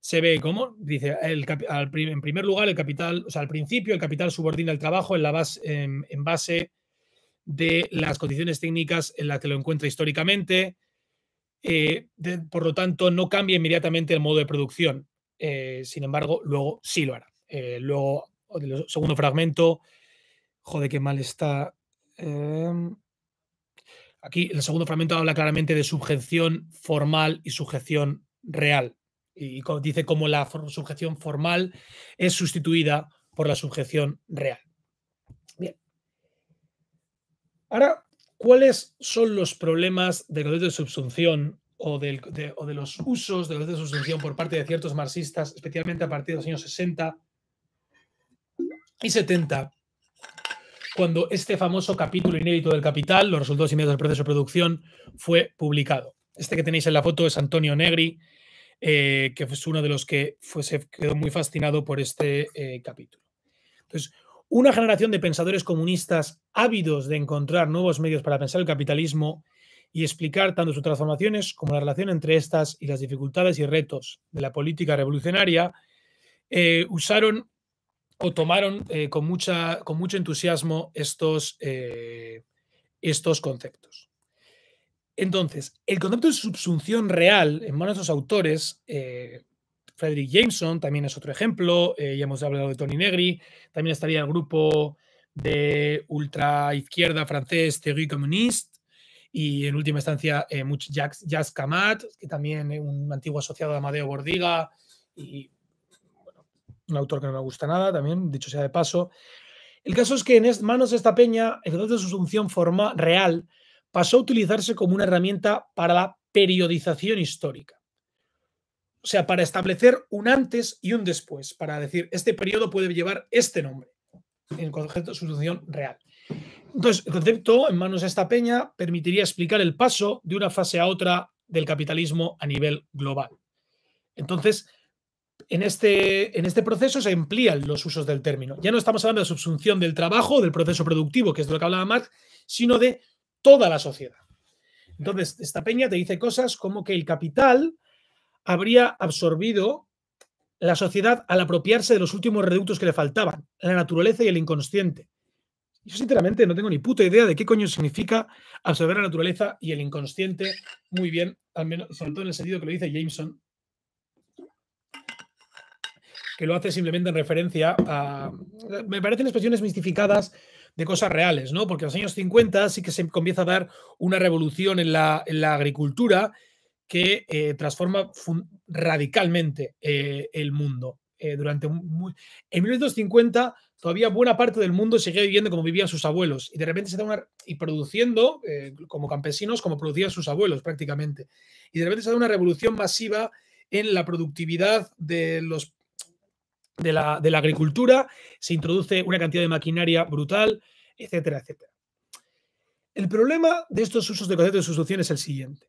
se ve cómo, dice, en primer lugar, el capital, o sea, al principio el capital subordina el trabajo en, la base, en, base de las condiciones técnicas en las que lo encuentra históricamente, eh, por lo tanto, no cambia inmediatamente el modo de producción. Eh, sin embargo, luego sí lo hará. Eh, luego, el segundo fragmento, joder, qué mal está. Em, aquí, el segundo fragmento habla claramente de subjeción formal y subjeción real y dice cómo la subjeción formal es sustituida por la subjeción real. Bien. Ahora, ¿cuáles son los problemas del concepto de subsunción o, de, o de los usos de de subsunción por parte de ciertos marxistas, especialmente a partir de los años 60 y 70? cuando este famoso capítulo inédito del Capital, los resultados inmediatos del proceso de producción, fue publicado. Este que tenéis en la foto es Antonio Negri, eh, que es uno de los que se quedó muy fascinado por este eh, capítulo. Entonces, una generación de pensadores comunistas ávidos de encontrar nuevos medios para pensar el capitalismo y explicar tanto sus transformaciones como la relación entre estas y las dificultades y retos de la política revolucionaria, eh, usaron o tomaron con, mucha, con, mucho entusiasmo estos, estos conceptos. Entonces, el concepto de subsunción real en manos de los autores, eh, Frederick Jameson también es otro ejemplo, eh, ya hemos hablado de Tony Negri, también estaría el grupo de ultra izquierda francés Thierry Communiste, y en última instancia eh, Jacques, Camat, que también es eh, un antiguo asociado de Amadeo Bordiga y un autor que no me gusta nada también, dicho sea de paso. El caso es que en manos de esta peña, el concepto de subsunción forma real pasó a utilizarse como una herramienta para la periodización histórica. O sea, para establecer un antes y un después, para decir, este periodo puede llevar este nombre, en concepto de subsunción real. Entonces, el concepto en manos de esta peña permitiría explicar el paso de una fase a otra del capitalismo a nivel global. Entonces, en este, en este proceso se amplían los usos del término. Ya no estamos hablando de subsunción del trabajo, del proceso productivo, que es de lo que hablaba Marx, sino de toda la sociedad. Entonces, esta peña te dice cosas como que el capital habría absorbido la sociedad al apropiarse de los últimos reductos que le faltaban, la naturaleza y el inconsciente. Yo sinceramente no tengo ni puta idea de qué coño significa absorber la naturaleza y el inconsciente muy bien, al menos, sobre todo en el sentido que lo dice Jameson, que lo hace simplemente en referencia a... Me parecen expresiones mistificadas de cosas reales, ¿no? Porque en los años 50 sí que se comienza a dar una revolución en la, agricultura que eh, transforma radicalmente eh, el mundo. Eh, durante En 1950 todavía buena parte del mundo seguía viviendo como vivían sus abuelos y de repente se da una... y produciendo como campesinos como producían sus abuelos prácticamente. Y de repente se da una revolución masiva en la productividad de los de la, agricultura, se introduce una cantidad de maquinaria brutal, etcétera, etcétera. El problema de estos usos de concepto de sustitución es el siguiente.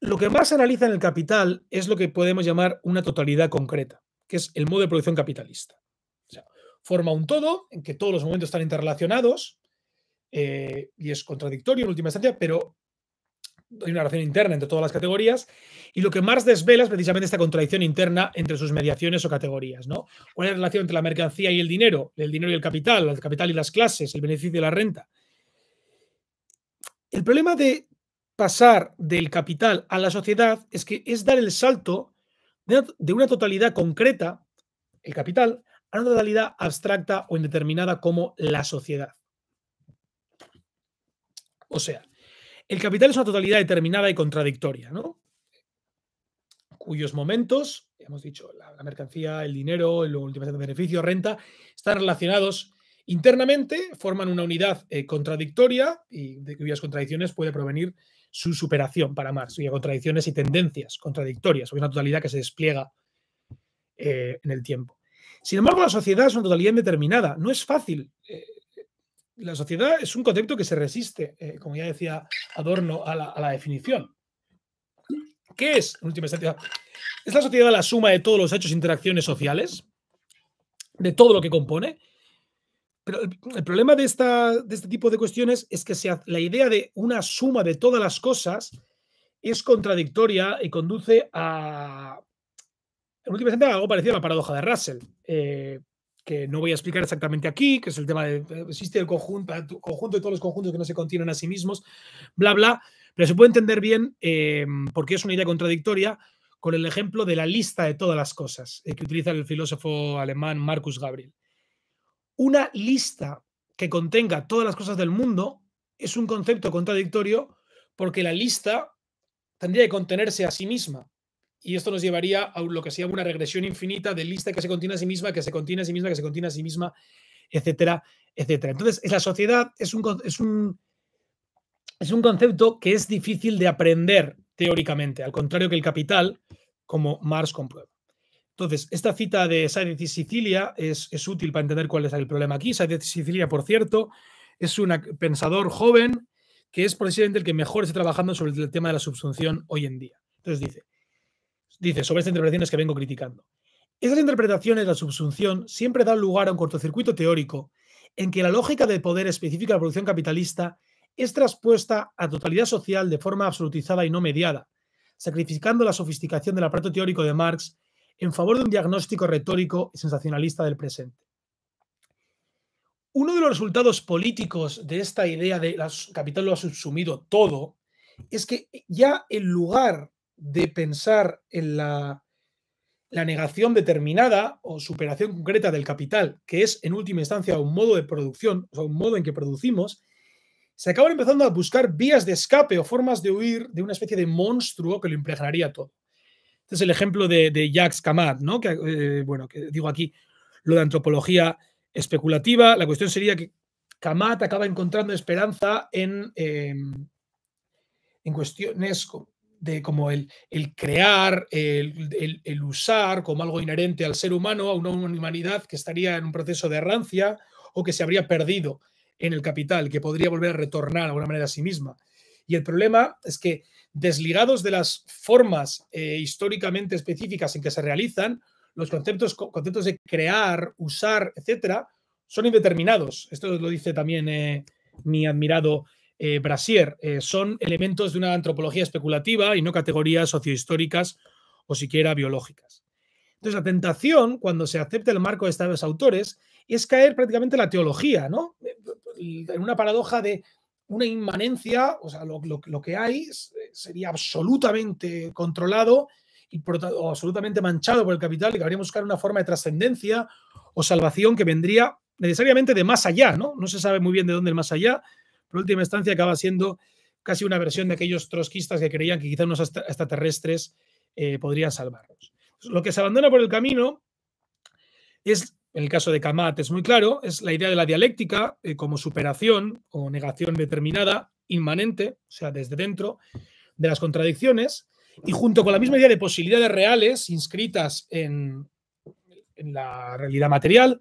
Lo que más se analiza en el capital es lo que podemos llamar una totalidad concreta, que es el modo de producción capitalista. O sea, forma un todo en que todos los momentos están interrelacionados eh, y es contradictorio en última instancia, pero hay una relación interna entre todas las categorías, y lo que más desvela es precisamente esta contradicción interna entre sus mediaciones o categorías. ¿no? ¿Cuál es la relación entre la mercancía y el dinero, el dinero y el capital, el capital y las clases, el beneficio y la renta? El problema de pasar del capital a la sociedad es que es dar el salto de una totalidad concreta, el capital, a una totalidad abstracta o indeterminada como la sociedad. O sea, el capital es una totalidad determinada y contradictoria, ¿no? cuyos momentos, hemos dicho, la, mercancía, el dinero, el último beneficio, renta, están relacionados internamente, forman una unidad eh, contradictoria y de cuyas contradicciones puede provenir su superación para Marx, y contradicciones y tendencias contradictorias, o una totalidad que se despliega eh, en el tiempo. Sin embargo, la sociedad es una totalidad indeterminada. No es fácil eh, la sociedad es un concepto que se resiste, eh, como ya decía Adorno, a la, definición. ¿Qué es, última ¿Es la sociedad la suma de todos los hechos e interacciones sociales? ¿De todo lo que compone? Pero el, problema de, esta, este tipo de cuestiones es que la idea de una suma de todas las cosas es contradictoria y conduce a, en última instancia, algo parecido a la paradoja de Russell. Eh, que no voy a explicar exactamente aquí, que es el tema de eh, existe el conjunto, conjunto de todos los conjuntos que no se contienen a sí mismos, bla, bla, pero se puede entender bien eh, porque es una idea contradictoria con el ejemplo de la lista de todas las cosas eh, que utiliza el filósofo alemán Marcus Gabriel. Una lista que contenga todas las cosas del mundo es un concepto contradictorio porque la lista tendría que contenerse a sí misma. Y esto nos llevaría a lo que se llama una regresión infinita de lista que se contiene a sí misma, que se contiene a sí misma, que se contiene a sí misma, etcétera, etcétera. Entonces, la sociedad es un, es un, es un concepto que es difícil de aprender teóricamente, al contrario que el capital, como Marx comprueba. Entonces, esta cita de Sáenz y Sicilia es, útil para entender cuál es el problema aquí. Said y Sicilia, por cierto, es un pensador joven que es precisamente el que mejor está trabajando sobre el tema de la subsunción hoy en día. Entonces dice, dice sobre estas interpretaciones que vengo criticando. Esas interpretaciones, de la subsunción, siempre dan lugar a un cortocircuito teórico en que la lógica del poder específica de la producción capitalista es traspuesta a totalidad social de forma absolutizada y no mediada, sacrificando la sofisticación del aparato teórico de Marx en favor de un diagnóstico retórico y sensacionalista del presente. Uno de los resultados políticos de esta idea de la capital lo ha subsumido todo es que ya el lugar de pensar en la, negación determinada o superación concreta del capital, que es en última instancia un modo de producción, o sea, un modo en que producimos, se acaban empezando a buscar vías de escape o formas de huir de una especie de monstruo que lo impregnaría todo. Este es el ejemplo de, Jacques Camat, ¿no? que, eh, bueno, que digo aquí lo de antropología especulativa. La cuestión sería que Camat acaba encontrando esperanza en, em, en cuestiones de como el, crear, el, usar como algo inherente al ser humano, a una humanidad que estaría en un proceso de errancia o que se habría perdido en el capital, que podría volver a retornar de alguna manera a sí misma. Y el problema es que desligados de las formas eh, históricamente específicas en que se realizan, los conceptos, de crear, usar, etcétera, son indeterminados. Esto lo dice también eh, mi admirado eh, brasier. Eh, son elementos de una antropología especulativa y no categorías sociohistóricas o siquiera biológicas. Entonces, la tentación, cuando se acepta el marco de estos autores, es caer prácticamente en la teología, ¿no? En una paradoja de una inmanencia, o sea, lo, que hay eh, sería absolutamente controlado y absolutamente manchado por el capital y que habría que buscar una forma de trascendencia o salvación que vendría necesariamente de más allá, ¿no? No se sabe muy bien de dónde el más allá, por última instancia acaba siendo casi una versión de aquellos trotskistas que creían que quizá unos extraterrestres eh, podrían salvarnos. Lo que se abandona por el camino es, en el caso de Kamat es muy claro, es la idea de la dialéctica eh, como superación o negación determinada, inmanente, o sea, desde dentro de las contradicciones, y junto con la misma idea de posibilidades reales inscritas en, la realidad material,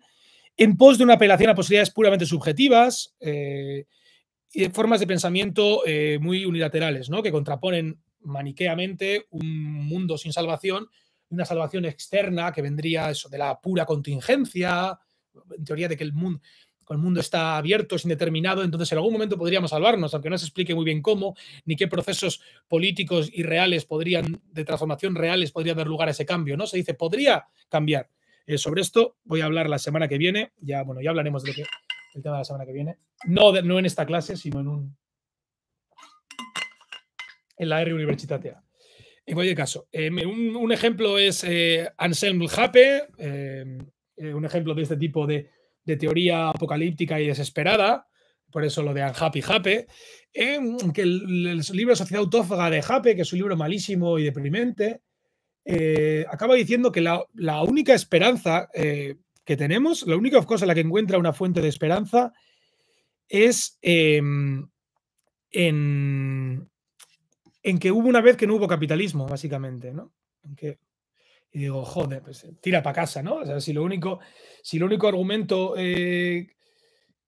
en pos de una apelación a posibilidades puramente subjetivas, eh, y formas de pensamiento eh, muy unilaterales, ¿no? que contraponen maniqueamente un mundo sin salvación y una salvación externa que vendría eso, de la pura contingencia, en teoría de que el mundo, el mundo está abierto, es indeterminado, entonces en algún momento podríamos salvarnos, aunque no se explique muy bien cómo, ni qué procesos políticos y reales podrían, de transformación reales, podría dar lugar a ese cambio, ¿no? Se dice, podría cambiar. Eh, sobre esto voy a hablar la semana que viene, ya, bueno, ya hablaremos de lo que el tema de la semana que viene. No, no en esta clase, sino en un. en la R Universitatea. En cualquier caso, eh, un, ejemplo es eh, Anselm Happe, eh, un ejemplo de este tipo de, teoría apocalíptica y desesperada, por eso lo de Unhappy Happe, que el, libro Sociedad Autófaga de Hape, que es un libro malísimo y deprimente, acaba diciendo que la, la única esperanza que tenemos, la única cosa en la que encuentra una fuente de esperanza es em, en, en, que hubo una vez que no hubo capitalismo, básicamente, ¿no? y digo, joder, pues tira para casa, ¿no? si lo único, si lo único argumento eh,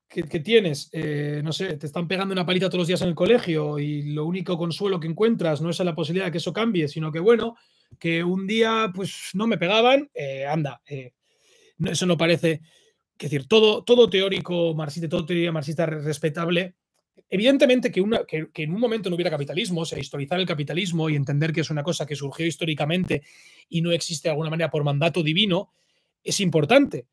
que, tienes, eh, no sé, te están pegando una palita todos los días en el colegio y lo único consuelo que encuentras no es la posibilidad de que eso cambie, sino que, bueno, que un día, pues no me pegaban, eh, anda, eso no parece. decir, todo, todo teórico marxista, todo teoría marxista respetable, evidentemente que, en un momento no hubiera capitalismo, o sea, historizar el capitalismo y entender que es una cosa que surgió históricamente y no existe de alguna manera por mandato divino, es importante.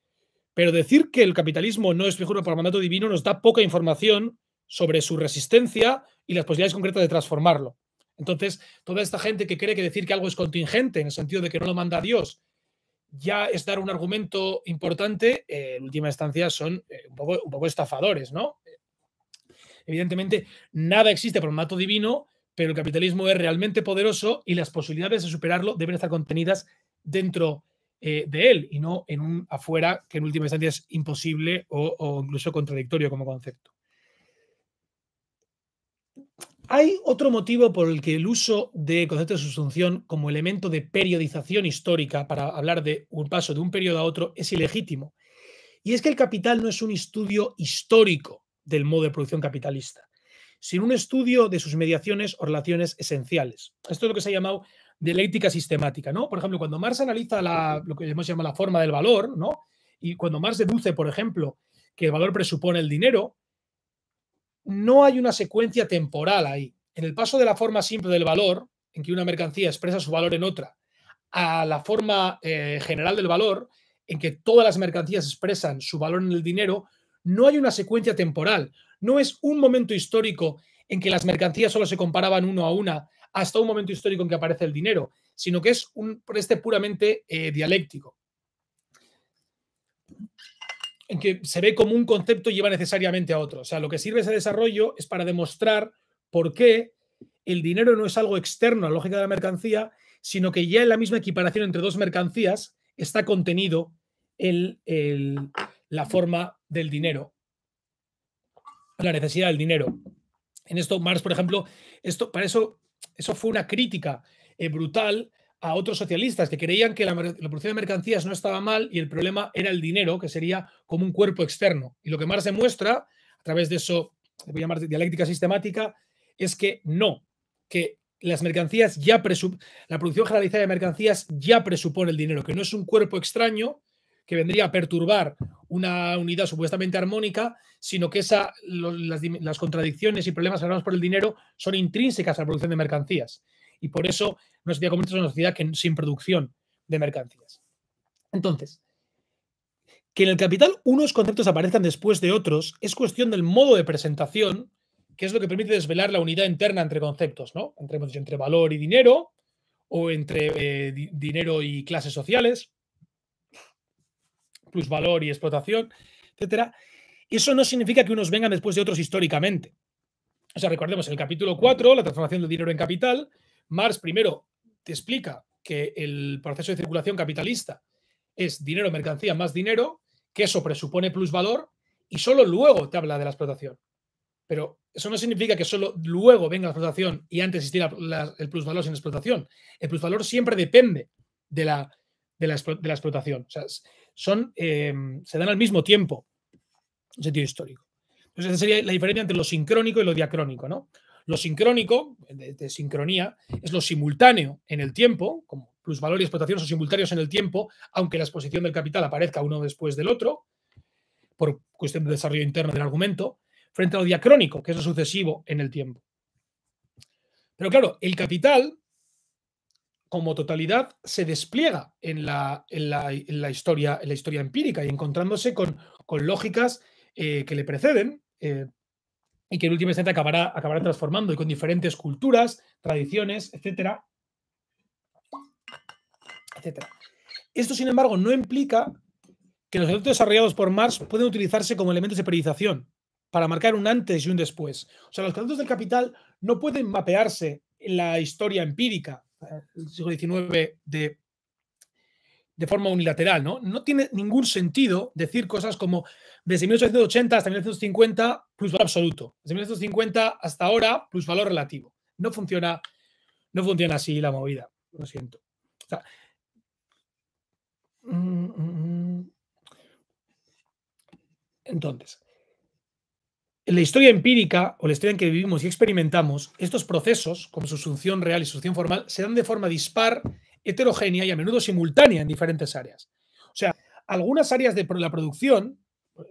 Pero decir que el capitalismo no es figura por mandato divino nos da poca información sobre su resistencia y las posibilidades concretas de transformarlo. Entonces, toda esta gente que cree que decir que algo es contingente, en el sentido de que no lo manda Dios, ya es dar un argumento importante, eh, en última instancia son eh, un, poco, estafadores, ¿no? Evidentemente, nada existe por un mato divino, pero el capitalismo es realmente poderoso y las posibilidades de superarlo deben estar contenidas dentro eh, de él y no en un afuera que en última instancia es imposible o incluso contradictorio como concepto. Hay otro motivo por el que el uso de concepto de subsunción como elemento de periodización histórica para hablar de un paso de un periodo a otro es ilegítimo. Y es que el capital no es un estudio histórico del modo de producción capitalista, sino un estudio de sus mediaciones o relaciones esenciales. Esto es lo que se ha llamado de dialéctica sistemática, ¿no? Por ejemplo, cuando Marx analiza lo que hemos llamado la forma del valor, ¿no? Y cuando Marx deduce, por ejemplo, que el valor presupone el dinero, no hay una secuencia temporal ahí. En el paso de la forma simple del valor, en que una mercancía expresa su valor en otra, a la forma eh, general del valor, en que todas las mercancías expresan su valor en el dinero, no hay una secuencia temporal. No es un momento histórico en que las mercancías solo se comparaban uno a una hasta un momento histórico en que aparece el dinero, sino que es un este puramente eh, dialéctico en que se ve como un concepto lleva necesariamente a otro. O sea, lo que sirve ese desarrollo es para demostrar por qué el dinero no es algo externo a la lógica de la mercancía, sino que ya en la misma equiparación entre dos mercancías está contenido la forma del dinero, la necesidad del dinero. En esto, Marx, por ejemplo, esto, para eso, eso fue una crítica eh, brutal a otros socialistas que creían que la, producción de mercancías no estaba mal y el problema era el dinero, que sería como un cuerpo externo. Y lo que Marx demuestra, a través de eso, le voy a llamar dialéctica sistemática, es que no, que las mercancías ya la producción generalizada de mercancías ya presupone el dinero, que no es un cuerpo extraño que vendría a perturbar una unidad supuestamente armónica, sino que esa, las, contradicciones y problemas hablamos por el dinero son intrínsecas a la producción de mercancías y por eso una sociedad comunista es una sociedad que, sin producción de mercancías. Entonces, que en el capital unos conceptos aparezcan después de otros es cuestión del modo de presentación, que es lo que permite desvelar la unidad interna entre conceptos, ¿no? Entre, pues, valor y dinero, o entre eh, dinero y clases sociales, plus valor y explotación, etcétera. Eso no significa que unos vengan después de otros históricamente. O sea, recordemos, en el capítulo 4, la transformación del dinero en capital, Marx primero te explica que el proceso de circulación capitalista es dinero, mercancía más dinero, que eso presupone plusvalor y solo luego te habla de la explotación. Pero eso no significa que solo luego venga la explotación y antes existiera el plusvalor sin explotación. El plusvalor siempre depende de la, de la, explotación. O sea, son, eh, se dan al mismo tiempo en sentido histórico. Entonces, esa sería la diferencia entre lo sincrónico y lo diacrónico, ¿no? Lo sincrónico, de, sincronía, es lo simultáneo en el tiempo, como plusvalor y explotación son simultáneos en el tiempo, aunque la exposición del capital aparezca uno después del otro, por cuestión de desarrollo interno del argumento, frente a lo diacrónico, que es lo sucesivo en el tiempo. Pero claro, el capital como totalidad se despliega en la, historia, la historia, empírica y encontrándose con, con lógicas eh, que le preceden, eh, y que en última instancia acabará, transformando y con diferentes culturas, tradiciones, etcétera, Esto, sin embargo, no implica que los elementos desarrollados por Marx pueden utilizarse como elementos de periodización para marcar un antes y un después. O sea, los conceptos del capital no pueden mapearse en la historia empírica eh, del siglo XIX de, de forma unilateral, ¿no? No tiene ningún sentido decir cosas como desde 1880 hasta 1950, plusvalor absoluto. Desde 1950 hasta ahora, plusvalor relativo. No funciona, no funciona así la movida, lo siento. Mm, mm, mm. entonces, en la historia empírica o la historia en que vivimos y experimentamos, estos procesos, como su función real y su función formal, se dan de forma dispar, heterogénea y a menudo simultánea en diferentes áreas. O sea, algunas áreas de la producción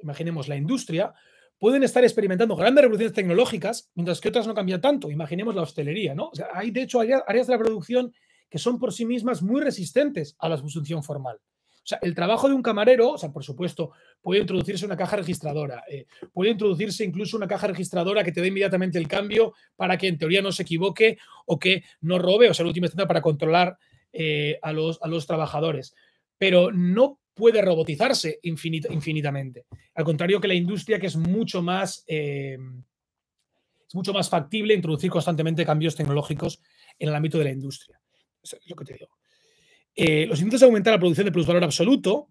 imaginemos la industria, pueden estar experimentando grandes revoluciones tecnológicas, mientras que otras no cambian tanto. Imaginemos la hostelería, ¿no? sea, hay, de hecho, áreas de la producción que son por sí mismas muy resistentes a la subsunción formal. O sea, el trabajo de un camarero, o sea, por supuesto, puede introducirse una caja registradora, eh, puede introducirse incluso una caja registradora que te dé inmediatamente el cambio para que en teoría no se equivoque o que no robe, o sea, la última instancia para controlar eh, a, los, a los trabajadores. Pero no puede robotizarse infinitamente. Al contrario que la industria, que es mucho más, eh, es mucho más factible introducir constantemente cambios tecnológicos en el ámbito de la industria. lo que te digo. Eh, los intentos de aumentar la producción de plusvalor absoluto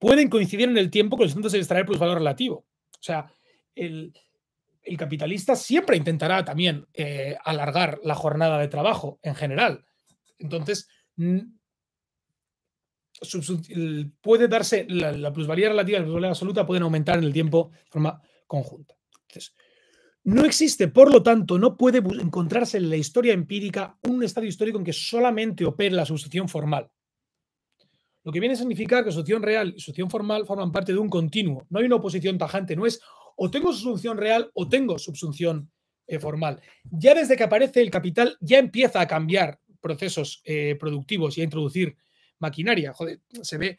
pueden coincidir en el tiempo con los intentos de extraer plusvalor relativo. O sea, el, capitalista siempre intentará también eh, alargar la jornada de trabajo en general. Entonces, puede darse la, plusvalía relativa y la plusvalía absoluta pueden aumentar en el tiempo de forma conjunta. Entonces, no existe, por lo tanto, no puede encontrarse en la historia empírica un estado histórico en que solamente opere la subsunción formal. Lo que viene a significar que subsunción real y subsunción formal forman parte de un continuo. No hay una oposición tajante, no es o tengo subsunción real o tengo subsunción eh, formal. Ya desde que aparece el capital ya empieza a cambiar procesos eh, productivos y a introducir maquinaria. Joder, se ve.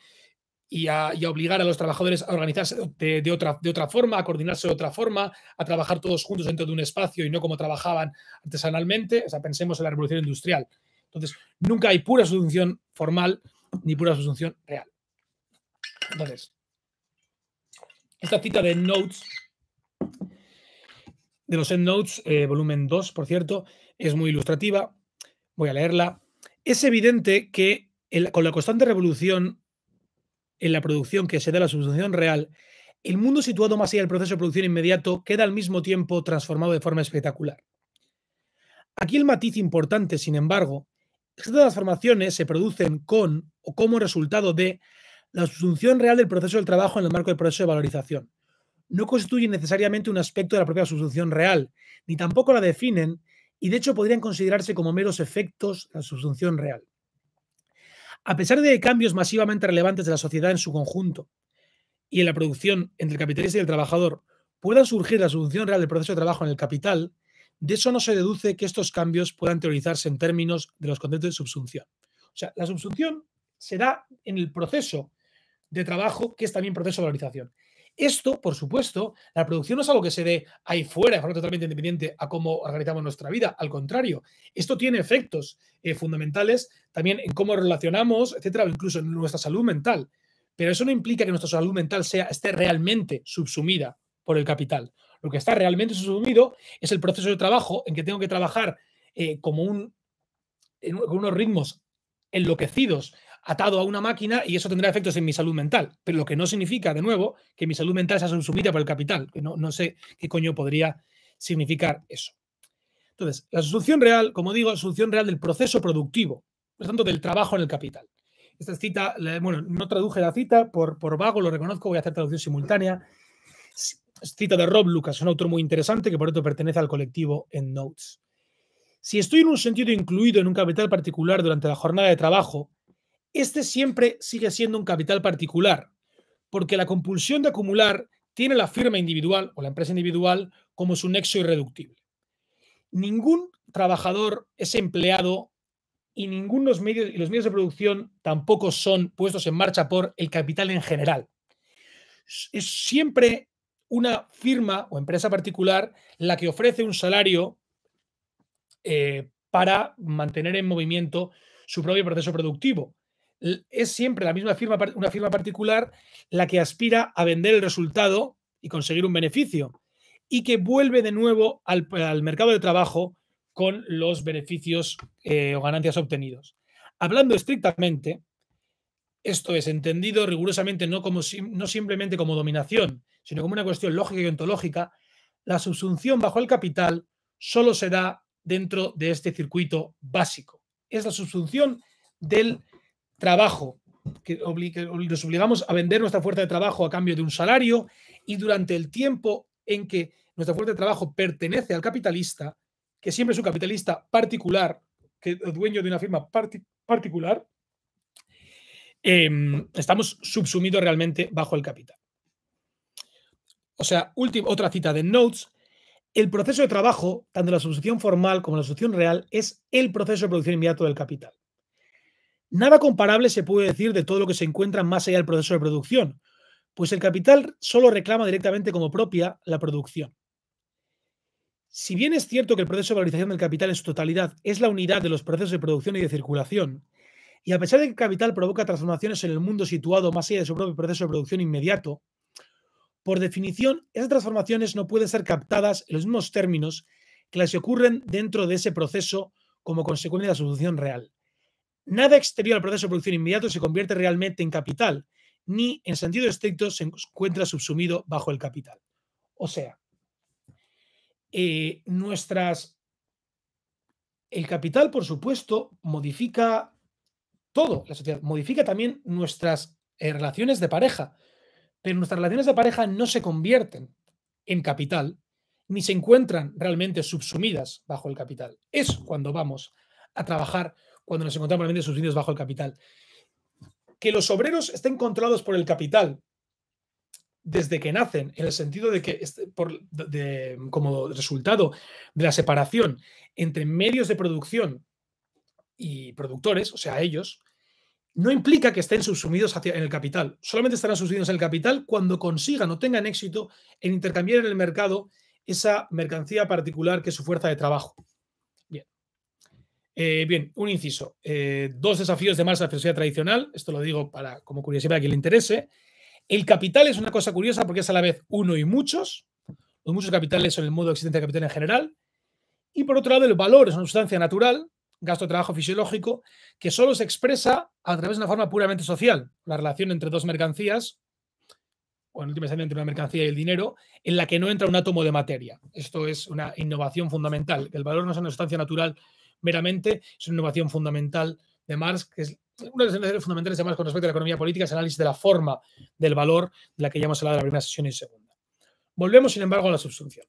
Y a, obligar a los trabajadores a organizarse de, otra, de otra forma, a coordinarse de otra forma, a trabajar todos juntos dentro de un espacio y no como trabajaban artesanalmente. O sea, pensemos en la revolución industrial. Entonces, nunca hay pura sustitución formal ni pura sustitución real. Entonces, esta cita de Notes, de los Endnotes, eh, volumen 2, por cierto, es muy ilustrativa. Voy a leerla. Es evidente que con la constante revolución en la producción que se da la subsunción real, el mundo situado más allá del proceso de producción inmediato queda al mismo tiempo transformado de forma espectacular. Aquí el matiz importante, sin embargo, es que estas transformaciones se producen con o como resultado de la subsunción real del proceso del trabajo en el marco del proceso de valorización. No constituyen necesariamente un aspecto de la propia subsunción real, ni tampoco la definen, y de hecho podrían considerarse como meros efectos de la subsunción real. A pesar de cambios masivamente relevantes de la sociedad en su conjunto y en la producción entre el capitalista y el trabajador, pueda surgir la solución real del proceso de trabajo en el capital, de eso no se deduce que estos cambios puedan teorizarse en términos de los conceptos de subsunción. O sea, la subsunción se da en el proceso de trabajo, que es también proceso de valorización. Esto, por supuesto, la producción no es algo que se dé ahí fuera de forma totalmente independiente a cómo organizamos nuestra vida. Al contrario, esto tiene efectos eh, fundamentales también en cómo relacionamos, etcétera, o incluso en nuestra salud mental. Pero eso no implica que nuestra salud mental sea, esté realmente subsumida por el capital. Lo que está realmente subsumido es el proceso de trabajo en que tengo que trabajar eh, como con unos ritmos enloquecidos atado a una máquina y eso tendrá efectos en mi salud mental. Pero lo que no significa, de nuevo, que mi salud mental sea subsumida por el capital. Que no, no sé qué coño podría significar eso. Entonces, la solución real, como digo, solución real del proceso productivo, por tanto, del trabajo en el capital. Esta cita, bueno, no traduje la cita, por, por vago lo reconozco, voy a hacer traducción simultánea. Cita de Rob Lucas, un autor muy interesante que por otro pertenece al colectivo EndNotes. Si estoy en un sentido incluido en un capital particular durante la jornada de trabajo, este siempre sigue siendo un capital particular, porque la compulsión de acumular tiene la firma individual o la empresa individual como su nexo irreductible. Ningún trabajador es empleado y ninguno los medios, y los medios de producción tampoco son puestos en marcha por el capital en general. Es siempre una firma o empresa particular la que ofrece un salario eh, para mantener en movimiento su propio proceso productivo es siempre la misma firma, una firma particular, la que aspira a vender el resultado y conseguir un beneficio, y que vuelve de nuevo al, mercado de trabajo con los beneficios eh, o ganancias obtenidos. Hablando estrictamente, esto es entendido rigurosamente no, como, no simplemente como dominación, sino como una cuestión lógica y ontológica, la subsunción bajo el capital solo se da dentro de este circuito básico. Es la subsunción del trabajo, que nos obligamos a vender nuestra fuerza de trabajo a cambio de un salario y durante el tiempo en que nuestra fuerza de trabajo pertenece al capitalista, que siempre es un capitalista particular, que es dueño de una firma particular, em, estamos subsumidos realmente bajo el capital. O sea, otra cita de Notes. El proceso de trabajo, tanto la solución formal como la solución real, es el proceso de producción inmediato del capital. Nada comparable se puede decir de todo lo que se encuentra más allá del proceso de producción, pues el capital solo reclama directamente como propia la producción. Si bien es cierto que el proceso de valorización del capital en su totalidad es la unidad de los procesos de producción y de circulación, y a pesar de que el capital provoca transformaciones en el mundo situado más allá de su propio proceso de producción inmediato, por definición, esas transformaciones no pueden ser captadas en los mismos términos que las que ocurren dentro de ese proceso como consecuencia de la solución real. Nada exterior al proceso de producción inmediato se convierte realmente en capital, ni en sentido estricto se encuentra subsumido bajo el capital. O sea, eh, nuestras... El capital, por supuesto, modifica todo, la sociedad, modifica también nuestras eh, relaciones de pareja, pero nuestras relaciones de pareja no se convierten en capital, ni se encuentran realmente subsumidas bajo el capital. Es cuando vamos a trabajar cuando nos encontramos realmente subsumidos bajo el capital. Que los obreros estén controlados por el capital desde que nacen, en el sentido de que este, por, como resultado de la separación entre medios de producción y productores, o sea, ellos, no implica que estén subsumidos hacia, en el capital. Solamente estarán subsumidos en el capital cuando consigan o tengan éxito en intercambiar en el mercado esa mercancía particular que es su fuerza de trabajo. Eh, bien, un inciso. Eh, dos desafíos de Marx de la filosofía tradicional. Esto lo digo para, como curiosidad para quien le interese. El capital es una cosa curiosa porque es a la vez uno y muchos. Los muchos capitales son el modo existente de capital en general. Y por otro lado, el valor es una sustancia natural, gasto de trabajo fisiológico, que solo se expresa a través de una forma puramente social. La relación entre dos mercancías, o en última instancia entre una mercancía y el dinero, en la que no entra un átomo de materia. Esto es una innovación fundamental. El valor no es una sustancia natural meramente, es una innovación fundamental de Marx, que es una de las innovaciones fundamentales de Marx con respecto a la economía política, es el análisis de la forma del valor de la que ya hemos hablado en la primera sesión y segunda. Volvemos, sin embargo, a la subsunción.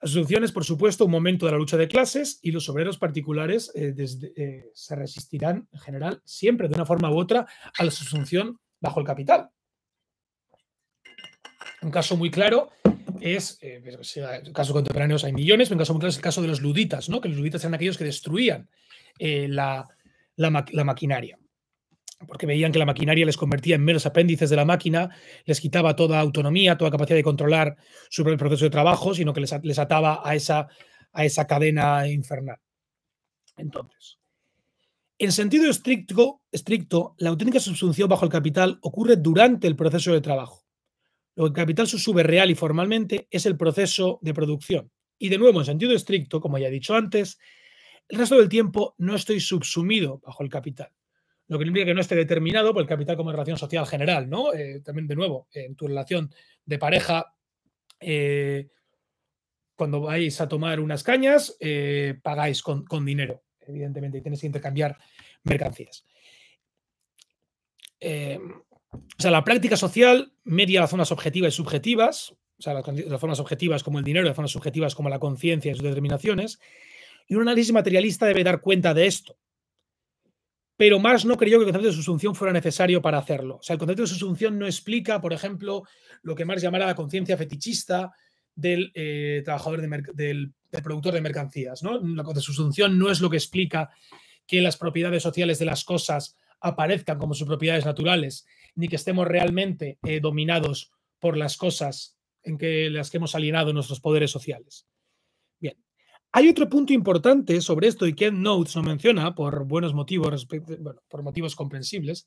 La subsunción es, por supuesto, un momento de la lucha de clases y los obreros particulares eh, eh, se resistirán, en general, siempre, de una forma u otra, a la subsunción bajo el capital. Un caso muy claro es, eh, pues, casos contemporáneos hay millones, pero en caso muy es el caso de los luditas, ¿no? que los luditas eran aquellos que destruían eh, la, maquinaria, porque veían que la maquinaria les convertía en meros apéndices de la máquina, les quitaba toda autonomía, toda capacidad de controlar sobre el proceso de trabajo, sino que les, ataba a esa, a esa cadena infernal. Entonces, en sentido estricto, estricto, la auténtica subsunción bajo el capital ocurre durante el proceso de trabajo lo que el capital sube real y formalmente es el proceso de producción. Y de nuevo, en sentido estricto, como ya he dicho antes, el resto del tiempo no estoy subsumido bajo el capital. Lo que implica que no esté determinado por el capital como relación social general, ¿no? Eh, también, de nuevo, en tu relación de pareja, eh, cuando vais a tomar unas cañas, eh, pagáis con, dinero, evidentemente, y tienes que intercambiar mercancías. O sea, la práctica social media las zonas objetivas y subjetivas, o sea, las, formas objetivas como el dinero, las formas subjetivas como la conciencia y sus determinaciones, y un análisis materialista debe dar cuenta de esto. Pero Marx no creyó que el concepto de subsunción fuera necesario para hacerlo. O sea, el concepto de subsunción no explica, por ejemplo, lo que Marx llamará la conciencia fetichista del eh, trabajador de del, productor de mercancías. La subsunción no es lo que explica que las propiedades sociales de las cosas aparezcan como sus propiedades naturales, ni que estemos realmente eh, dominados por las cosas en que las que hemos alienado nuestros poderes sociales. Bien, hay otro punto importante sobre esto y que Notes no menciona por buenos motivos, bueno, por motivos comprensibles,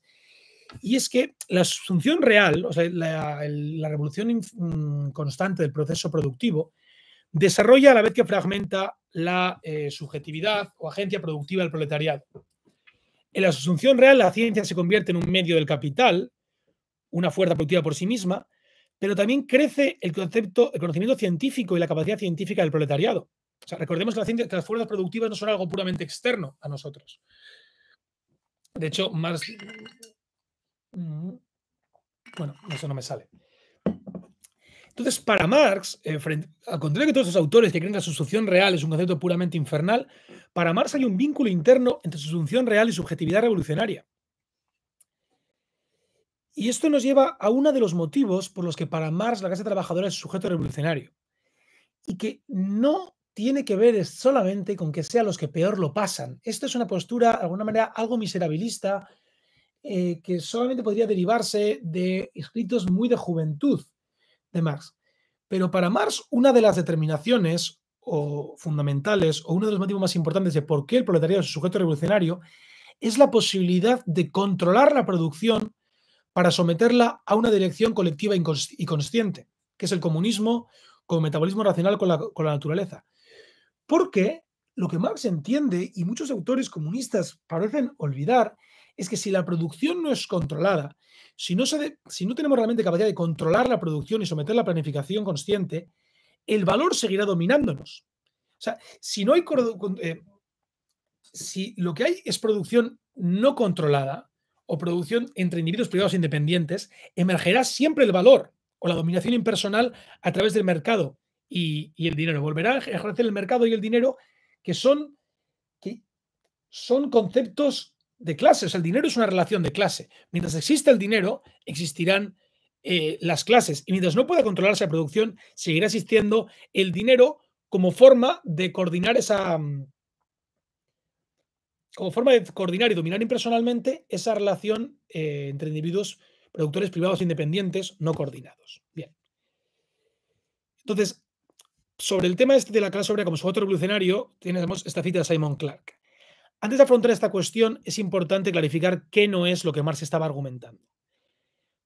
y es que la asunción real, o sea, la, revolución mm, constante del proceso productivo, desarrolla a la vez que fragmenta la eh, subjetividad o agencia productiva del proletariado. En la asunción real, la ciencia se convierte en un medio del capital, una fuerza productiva por sí misma, pero también crece el concepto, el conocimiento científico y la capacidad científica del proletariado. O sea, recordemos que, que las fuerzas productivas no son algo puramente externo a nosotros. De hecho, Marx. Mm, bueno, eso no me sale. Entonces, para Marx, eh, al contrario que todos esos autores que creen que la subsunción real es un concepto puramente infernal, para Marx hay un vínculo interno entre subsunción real y subjetividad revolucionaria. Y esto nos lleva a uno de los motivos por los que para Marx la clase trabajadora es sujeto revolucionario. Y que no tiene que ver solamente con que sean los que peor lo pasan. Esto es una postura, de alguna manera, algo miserabilista, eh, que solamente podría derivarse de escritos muy de juventud de Marx. Pero para Marx, una de las determinaciones o fundamentales o uno de los motivos más importantes de por qué el proletariado es un sujeto revolucionario es la posibilidad de controlar la producción para someterla a una dirección colectiva y consciente, que es el comunismo con metabolismo racional con la, con la naturaleza. Porque lo que Marx entiende y muchos autores comunistas parecen olvidar es que si la producción no es controlada, si no, si no tenemos realmente capacidad de controlar la producción y someter la planificación consciente, el valor seguirá dominándonos. O sea, si no hay. Eh, si lo que hay es producción no controlada o producción entre individuos privados independientes, emergerá siempre el valor o la dominación impersonal a través del mercado y, el dinero. Volverá a ejercer el mercado y el dinero, que son, que son conceptos de clases O sea, el dinero es una relación de clase. Mientras exista el dinero, existirán eh, las clases. Y mientras no pueda controlarse la producción, seguirá existiendo el dinero como forma de coordinar esa. Mm, como forma de coordinar y dominar impersonalmente esa relación eh, entre individuos, productores privados independientes, no coordinados. Bien. Entonces, sobre el tema este de la clase obrera como otro revolucionario, tenemos esta cita de Simon Clark. Antes de afrontar esta cuestión, es importante clarificar qué no es lo que Marx estaba argumentando.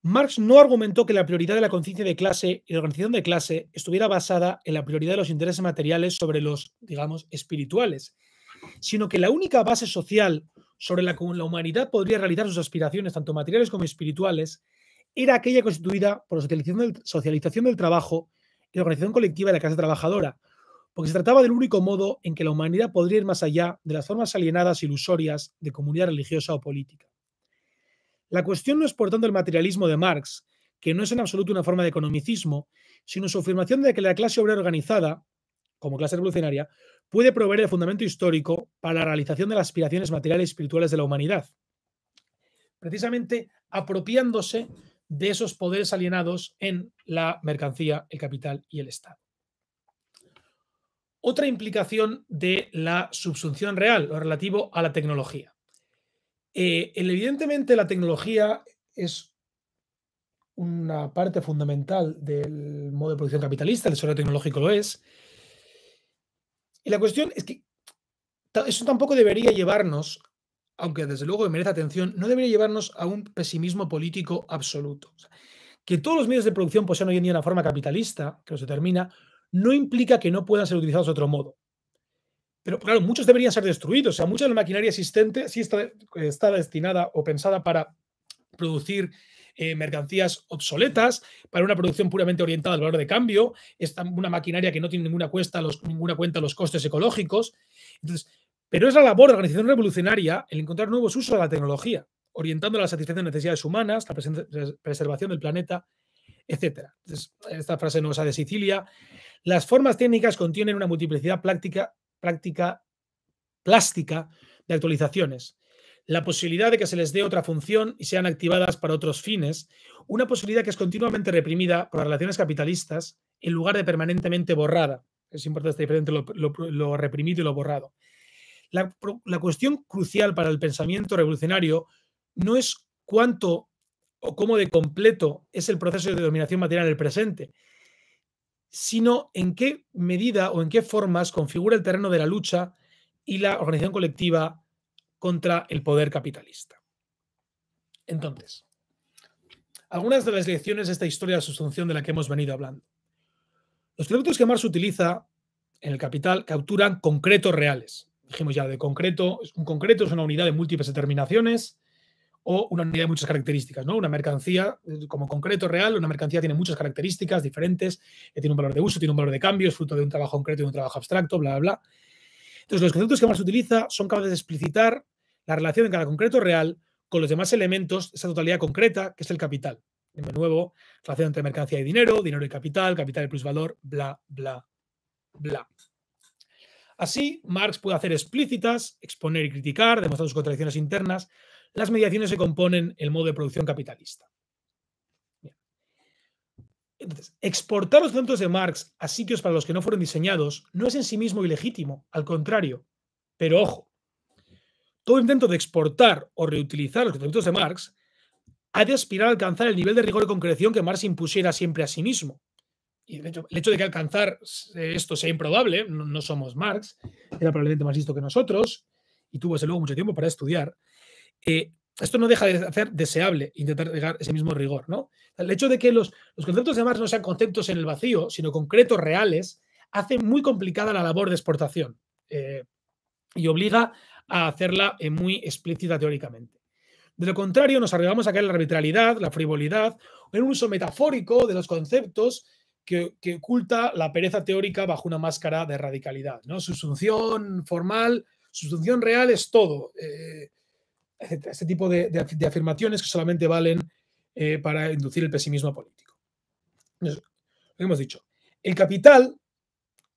Marx no argumentó que la prioridad de la conciencia de clase y la organización de clase estuviera basada en la prioridad de los intereses materiales sobre los, digamos, espirituales, sino que la única base social sobre la que la humanidad podría realizar sus aspiraciones, tanto materiales como espirituales, era aquella constituida por la socialización del, socialización del trabajo y la organización colectiva de la clase trabajadora, porque se trataba del único modo en que la humanidad podría ir más allá de las formas alienadas e ilusorias de comunidad religiosa o política. La cuestión no es por tanto el materialismo de Marx, que no es en absoluto una forma de economicismo, sino su afirmación de que la clase obrera organizada, como clase revolucionaria, puede proveer el fundamento histórico para la realización de las aspiraciones materiales y espirituales de la humanidad, precisamente apropiándose de esos poderes alienados en la mercancía, el capital y el Estado. Otra implicación de la subsunción real, lo relativo a la tecnología. Eh, evidentemente la tecnología es una parte fundamental del modo de producción capitalista, el desarrollo tecnológico lo es. Y la cuestión es que eso tampoco debería llevarnos, aunque desde luego merece atención, no debería llevarnos a un pesimismo político absoluto. que todos los medios de producción posean hoy en día una forma capitalista, que los determina no implica que no puedan ser utilizados de otro modo. Pero claro, muchos deberían ser destruidos. O sea, mucha de la maquinaria existente sí está, está destinada o pensada para producir eh, mercancías obsoletas, para una producción puramente orientada al valor de cambio, es una maquinaria que no tiene ninguna, cuesta los, ninguna cuenta los costes ecológicos. pero es la labor de organización revolucionaria el encontrar nuevos usos a la tecnología, orientando a la satisfacción de necesidades humanas, la preservación del planeta etcétera, esta frase no de Sicilia. Las formas técnicas contienen una multiplicidad práctica, práctica, plástica de actualizaciones. La posibilidad de que se les dé otra función y sean activadas para otros fines, una posibilidad que es continuamente reprimida por las relaciones capitalistas en lugar de permanentemente borrada. Es importante estar diferente lo, reprimido y lo borrado. La, la, cuestión crucial para el pensamiento revolucionario no es cuánto o cómo de completo es el proceso de dominación material en el presente, sino en qué medida o en qué formas configura el terreno de la lucha y la organización colectiva contra el poder capitalista. Entonces, algunas de las lecciones de esta historia de sustitución de la que hemos venido hablando. Los productos que Marx utiliza en el capital capturan concretos reales. Dijimos ya, de concreto, un concreto es una unidad de múltiples determinaciones o una unidad de muchas características, ¿no? Una mercancía, eh, como concreto real, una mercancía tiene muchas características diferentes, eh, tiene un valor de uso, tiene un valor de cambio, es fruto de un trabajo concreto y de un trabajo abstracto, bla, bla, bla. Entonces, los conceptos que más utiliza son capaces de explicitar la relación de cada concreto real con los demás elementos, esa totalidad concreta que es el capital. De nuevo, relación entre mercancía y dinero, dinero y capital, capital y plusvalor, bla, bla, bla. Así, Marx puede hacer explícitas, exponer y criticar, demostrar sus contradicciones internas, las mediaciones se componen el modo de producción capitalista. Entonces, exportar los conceptos de Marx a sitios para los que no fueron diseñados no es en sí mismo ilegítimo, al contrario. Pero ojo, todo intento de exportar o reutilizar los conceptos de Marx ha de aspirar a alcanzar el nivel de rigor y concreción que Marx impusiera siempre a sí mismo. Y el hecho, de que alcanzar esto sea improbable, no, no, somos Marx, era probablemente más listo que nosotros y tuvo desde luego mucho tiempo para estudiar, esto no deja de hacer deseable intentar llegar ese mismo rigor, ¿no? El hecho de que los, conceptos de Marx no sean conceptos en el vacío, sino concretos reales, hace muy complicada la labor de exportación eh, y obliga a hacerla eh, muy explícita teóricamente. De lo contrario, nos arribamos a caer en la arbitrariedad, la frivolidad, en un uso metafórico de los conceptos que, oculta la pereza teórica bajo una máscara de radicalidad. ¿no? Su formal, su real es todo. Eh, este tipo de, afirmaciones que solamente valen eh, para inducir el pesimismo político. hemos dicho, el capital,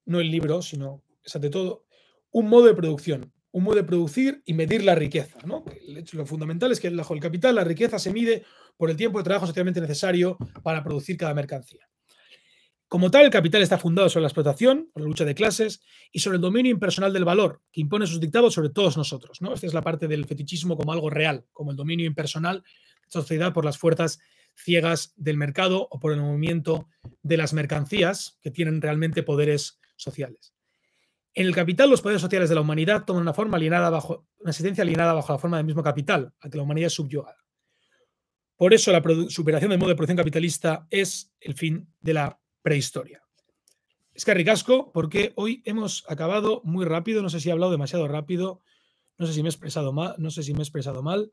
no el libro, sino, es ante todo, un modo de producción, un modo de producir y medir la riqueza. ¿no? Lo fundamental es que bajo el capital la riqueza se mide por el tiempo de trabajo socialmente necesario para producir cada mercancía. Como tal, el capital está fundado sobre la explotación, sobre la lucha de clases y sobre el dominio impersonal del valor, que impone sus dictados sobre todos nosotros. Esta es la parte del fetichismo como algo real, como el dominio impersonal de la sociedad por las fuerzas ciegas del mercado o por el movimiento de las mercancías que tienen realmente poderes sociales. En el capital, los poderes sociales de la humanidad toman una forma alienada bajo una existencia alienada bajo la forma del mismo capital, a que la humanidad es subyugada. Por eso, la superación del modo de producción capitalista es el fin de la prehistoria. Es que ricasco, porque hoy hemos acabado muy rápido, no sé si he hablado demasiado rápido, no sé si me he expresado mal, no sé si me he expresado mal.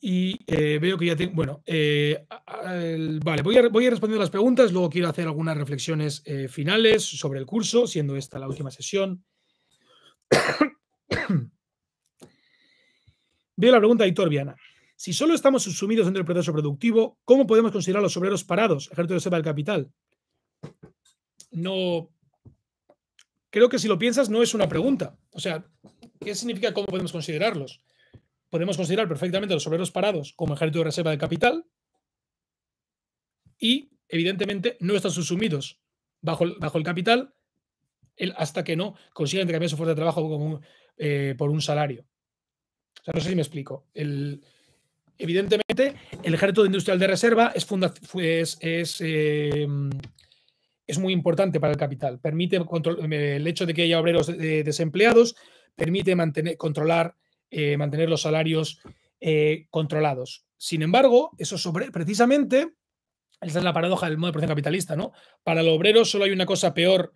Y eh, veo que ya tengo. Bueno, eh, vale, voy a, responder las preguntas. Luego quiero hacer algunas reflexiones eh, finales sobre el curso, siendo esta la última sesión. [COUGHS] veo la pregunta de Torbiana. Viana. Si solo estamos subsumidos dentro del proceso productivo, ¿cómo podemos considerar a los obreros parados, ejército de reserva del capital? No. Creo que si lo piensas, no es una pregunta. O sea, ¿qué significa cómo podemos considerarlos? Podemos considerar perfectamente a los obreros parados como ejército de reserva del capital y, evidentemente, no están subsumidos bajo el, bajo el capital hasta que no consigan cambiar su fuerza de trabajo eh, por un salario. O sea, no sé si me explico. El, Evidentemente, el Ejército Industrial de Reserva es, es, eh, es, muy importante para el capital. Permite el hecho de que haya obreros desempleados, permite mantener, controlar, eh, mantener los salarios eh, controlados. Sin embargo, eso sobre, precisamente, esa es la paradoja del modo de producción capitalista, ¿no? Para el obrero solo hay una cosa peor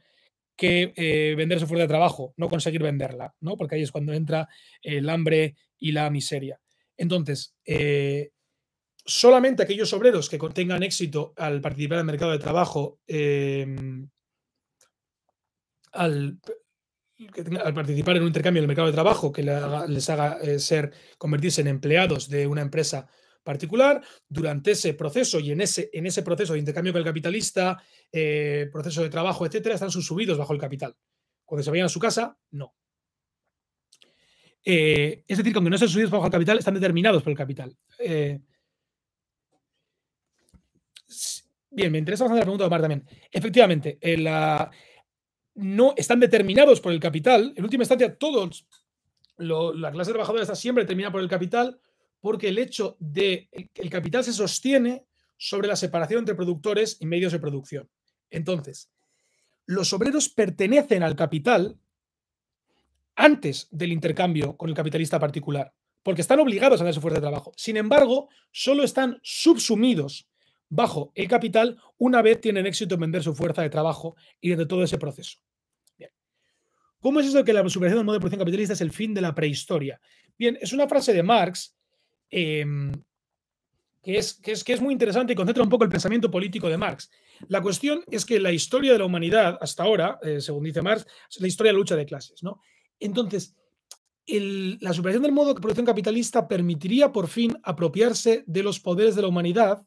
que venderse fuera de trabajo, no conseguir venderla, ¿no? Porque ahí es cuando entra el hambre y la miseria. Entonces, eh, solamente aquellos obreros que tengan éxito al participar en el mercado de trabajo, em, al, participar en un intercambio del mercado de trabajo que les haga eh, ser, convertirse en empleados de una empresa particular, durante ese proceso y en ese, en ese proceso de intercambio con el capitalista, eh, proceso de trabajo, etcétera, están subidos bajo el capital. Cuando se vayan a su casa, no. Eh, es decir, cuando no se subidos bajo el capital, están determinados por el capital. Eh, bien, me interesa bastante la pregunta de Omar también. Efectivamente, eh, no están determinados por el capital. En última instancia, todos, la clase trabajadora está siempre determinada por el capital porque el hecho de que el capital se sostiene sobre la separación entre productores y medios de producción. Entonces, los obreros pertenecen al capital antes del intercambio con el capitalista particular, porque están obligados a dar su fuerza de trabajo. Sin embargo, solo están subsumidos bajo el capital una vez tienen éxito en vender su fuerza de trabajo y desde todo ese proceso. ¿Cómo es eso que la superación del modo de producción capitalista es el fin de la prehistoria? Bien, es una frase de Marx em, que, es, es, muy interesante y concentra un poco el pensamiento político de Marx. La cuestión es que la historia de la humanidad hasta ahora, eh, según dice Marx, es la historia de la lucha de clases. ¿no? Entonces, la superación del modo de producción capitalista permitiría por fin apropiarse de los poderes de la humanidad,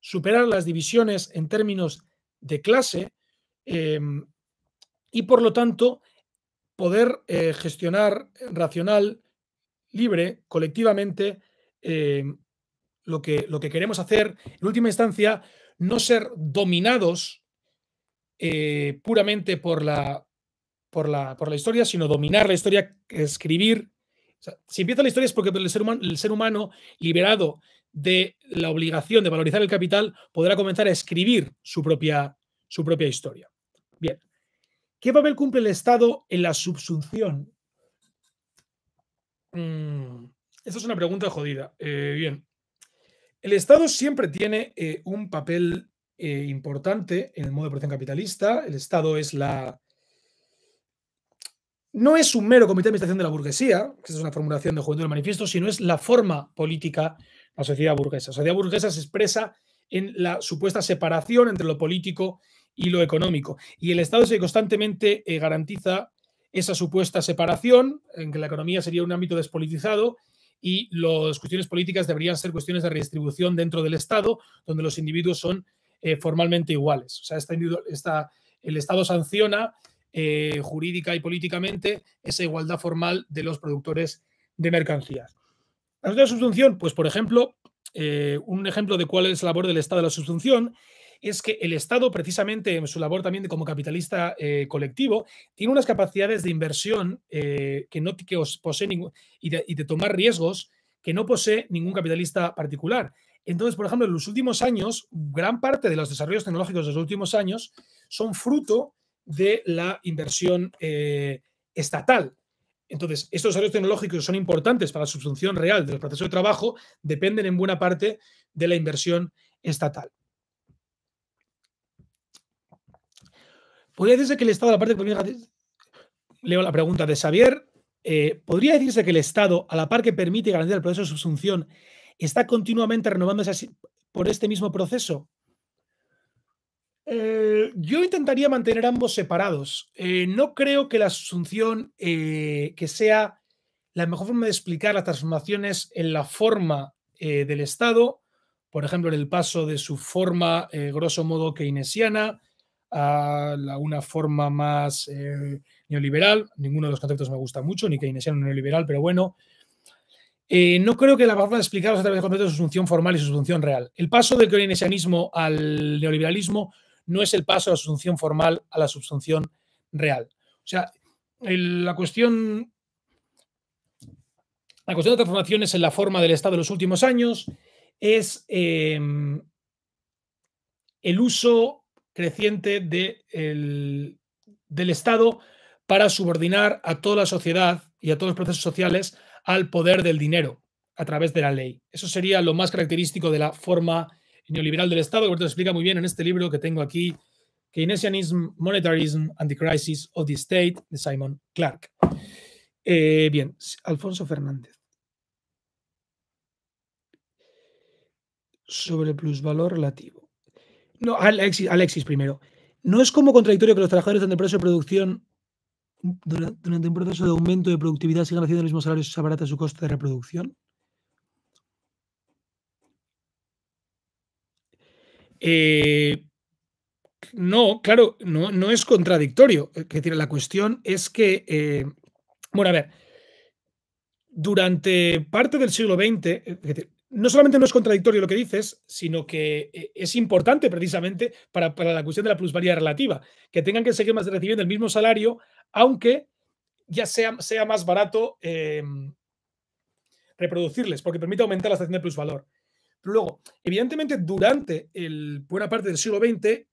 superar las divisiones en términos de clase em, y por lo tanto poder eh, gestionar racional, libre, colectivamente em, lo, que, lo que queremos hacer, en última instancia, no ser dominados eh, puramente por la, por la, historia, sino dominar la historia, escribir. si empieza la historia es porque el ser, humano, el ser humano, liberado de la obligación de valorizar el capital, podrá comenzar a escribir su propia, su propia historia. Bien. ¿Qué papel cumple el Estado en la subsunción? Mm, esa es una pregunta jodida. Eh, bien. El Estado siempre tiene eh, un papel eh, importante en el modo de producción capitalista. El Estado es la, no es un mero comité de administración de la burguesía, que es una formulación de Juventud del Manifiesto, sino es la forma política de la sociedad burguesa. La sociedad burguesa se expresa en la supuesta separación entre lo político y lo económico. Y el Estado se constantemente eh, garantiza esa supuesta separación, en que la economía sería un ámbito despolitizado y las cuestiones políticas deberían ser cuestiones de redistribución dentro del Estado, donde los individuos son eh, formalmente iguales. O sea, el Estado sanciona eh, jurídica y políticamente esa igualdad formal de los productores de mercancías. La subsunción, pues por ejemplo, eh, un ejemplo de cuál es la labor del Estado de la subsunción es que el Estado, precisamente en su labor también como capitalista eh, colectivo, tiene unas capacidades de inversión que no que os posee ningún, y, y, de, tomar riesgos que no posee ningún capitalista particular. Entonces, por ejemplo, en los últimos años, gran parte de los desarrollos tecnológicos de los últimos años son fruto de la inversión eh, estatal. Entonces, estos desarrollos tecnológicos son importantes para la subsunción real del proceso de trabajo, dependen en buena parte de la inversión estatal. Podría decirse que el Estado, la parte leo la pregunta de Xavier, eh, podría decirse que el Estado, a la par que permite garantizar el proceso de subsunción, está continuamente renovándose por este mismo proceso. Eh, yo intentaría mantener ambos separados. Eh, no creo que la asunción eh, que sea la mejor forma de explicar las transformaciones en la forma del Estado, por ejemplo, en el paso de su forma grosso modo keynesiana a una forma más neoliberal. Ninguno de los conceptos me gusta mucho, ni keynesiano ni neoliberal, pero bueno. no creo que la forma de explicarlos a través de su función formal y su función real. El paso del keynesianismo al neoliberalismo no es el paso de la subsunción formal a la subsunción real. O sea, la cuestión. La cuestión de transformaciones en la forma del Estado en los últimos años, es eh, el uso creciente del Estado para subordinar a toda la sociedad y a todos los procesos sociales al poder del dinero a través de la ley. Eso sería lo más característico de la forma neoliberal del Estado, que ahorita explica muy bien en este libro que tengo aquí, Keynesianism, Monetarism and the Crisis of the State, de Simon Clark. Eh, bien, Alfonso Fernández. Sobre el plusvalor relativo. No, Alexis, Alexis primero. ¿No es como contradictorio que los trabajadores durante el proceso de producción, durante un proceso de aumento de productividad, sigan haciendo los mismo salarios y se abarata su coste de reproducción? Eh, no, claro, no, no es contradictorio. Que tiene la cuestión es que, eh, bueno, a ver, durante parte del siglo XX, no solamente no es contradictorio lo que dices, sino que eh, es importante precisamente para, la cuestión de la plusvalía relativa, que tengan que seguir más recibiendo el mismo salario, aunque ya sea, sea más barato reproducirles, porque permite aumentar la estación de plusvalor. Luego, evidentemente, durante buena parte del siglo XX,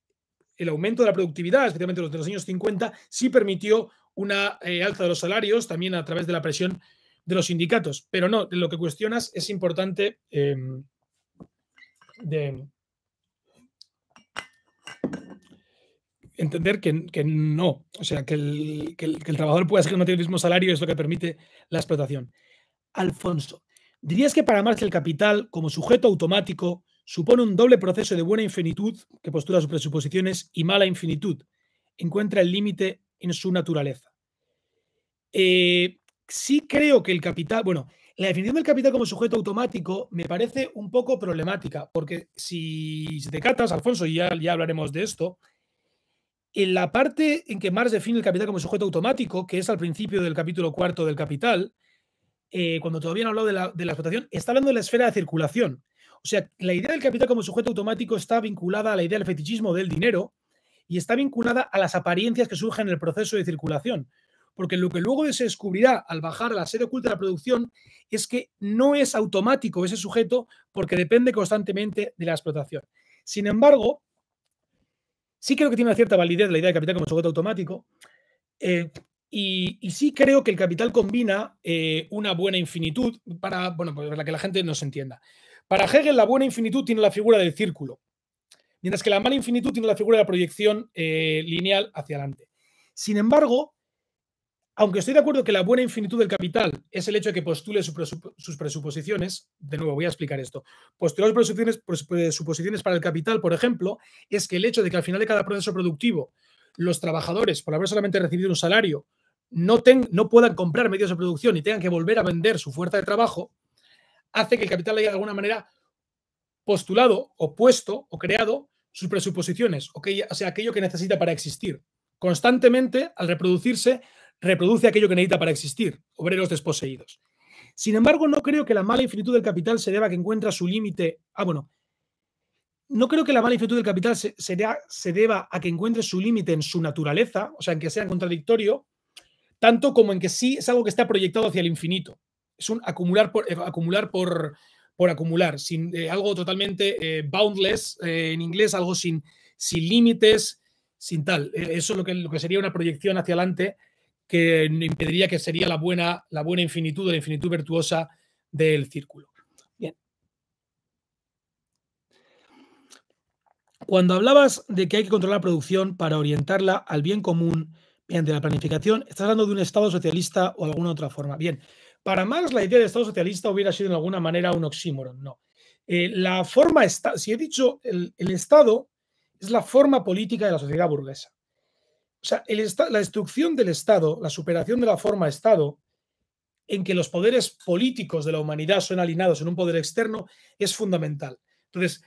el aumento de la productividad, especialmente los de los años 50, sí permitió una eh, alza de los salarios, también a través de la presión de los sindicatos. Pero no, lo que cuestionas es importante em, entender que, no, o sea, que el, trabajador pueda ser un el mismo salario es lo que permite la explotación. Alfonso, ¿Dirías que para Marx el capital, como sujeto automático, supone un doble proceso de buena infinitud, que postula sus presuposiciones, y mala infinitud? Encuentra el límite en su naturaleza. Eh, sí creo que el capital, bueno, la definición del capital como sujeto automático me parece un poco problemática, porque si te catas, Alfonso, y ya hablaremos de esto, en la parte en que Marx define el capital como sujeto automático, que es al principio del capítulo cuarto del Capital, eh, cuando todavía no hablado de la, explotación, está hablando de la esfera de circulación. O sea, la idea del capital como sujeto automático está vinculada a la idea del fetichismo del dinero y está vinculada a las apariencias que surgen en el proceso de circulación. Porque lo que luego se descubrirá al bajar a la sede oculta de la producción es que no es automático ese sujeto porque depende constantemente de la explotación. Sin embargo, sí creo que tiene una cierta validez la idea del capital como sujeto automático, eh, y, sí creo que el capital combina eh, una buena infinitud para, bueno, pues, para que la gente no se entienda. Para Hegel, la buena infinitud tiene la figura del círculo, mientras que la mala infinitud tiene la figura de la proyección eh, lineal hacia adelante. Sin embargo, aunque estoy de acuerdo que la buena infinitud del capital es el hecho de que postule sus presuposiciones, de nuevo voy a explicar esto, postular sus presuposiciones, presuposiciones para el capital, por ejemplo, es que el hecho de que al final de cada proceso productivo los trabajadores, por haber solamente recibido un salario, no, no puedan comprar medios de producción y tengan que volver a vender su fuerza de trabajo, hace que el capital haya de alguna manera postulado opuesto o creado sus presuposiciones, o sea, aquello que necesita para existir. Constantemente, al reproducirse, reproduce aquello que necesita para existir, obreros desposeídos. Sin embargo, no creo que la mala infinitud del capital se deba a que encuentre su límite. Ah, bueno. No creo que la mala infinitud del capital se, se deba a que encuentre su límite en su naturaleza, o sea, en que sea contradictorio, tanto como en que sí es algo que está proyectado hacia el infinito. Es un acumular por eh, acumular por, por acumular, sin, eh, algo totalmente eh, boundless en inglés, algo sin, sin límites, sin tal. eso es lo que, lo que sería una proyección hacia adelante que impediría que sería la buena, la buena infinitud, la infinitud virtuosa del círculo. Bien. Cuando hablabas de que hay que controlar la producción para orientarla al bien común, de la planificación, estás hablando de un Estado socialista o alguna otra forma. Bien, para Marx la idea de Estado socialista hubiera sido en alguna manera un oxímoron, no. Eh, la forma, está, si he dicho el, Estado, es la forma política de la sociedad burguesa. O sea, la destrucción del Estado, la superación de la forma Estado, en que los poderes políticos de la humanidad son alineados en un poder externo, es fundamental. Entonces,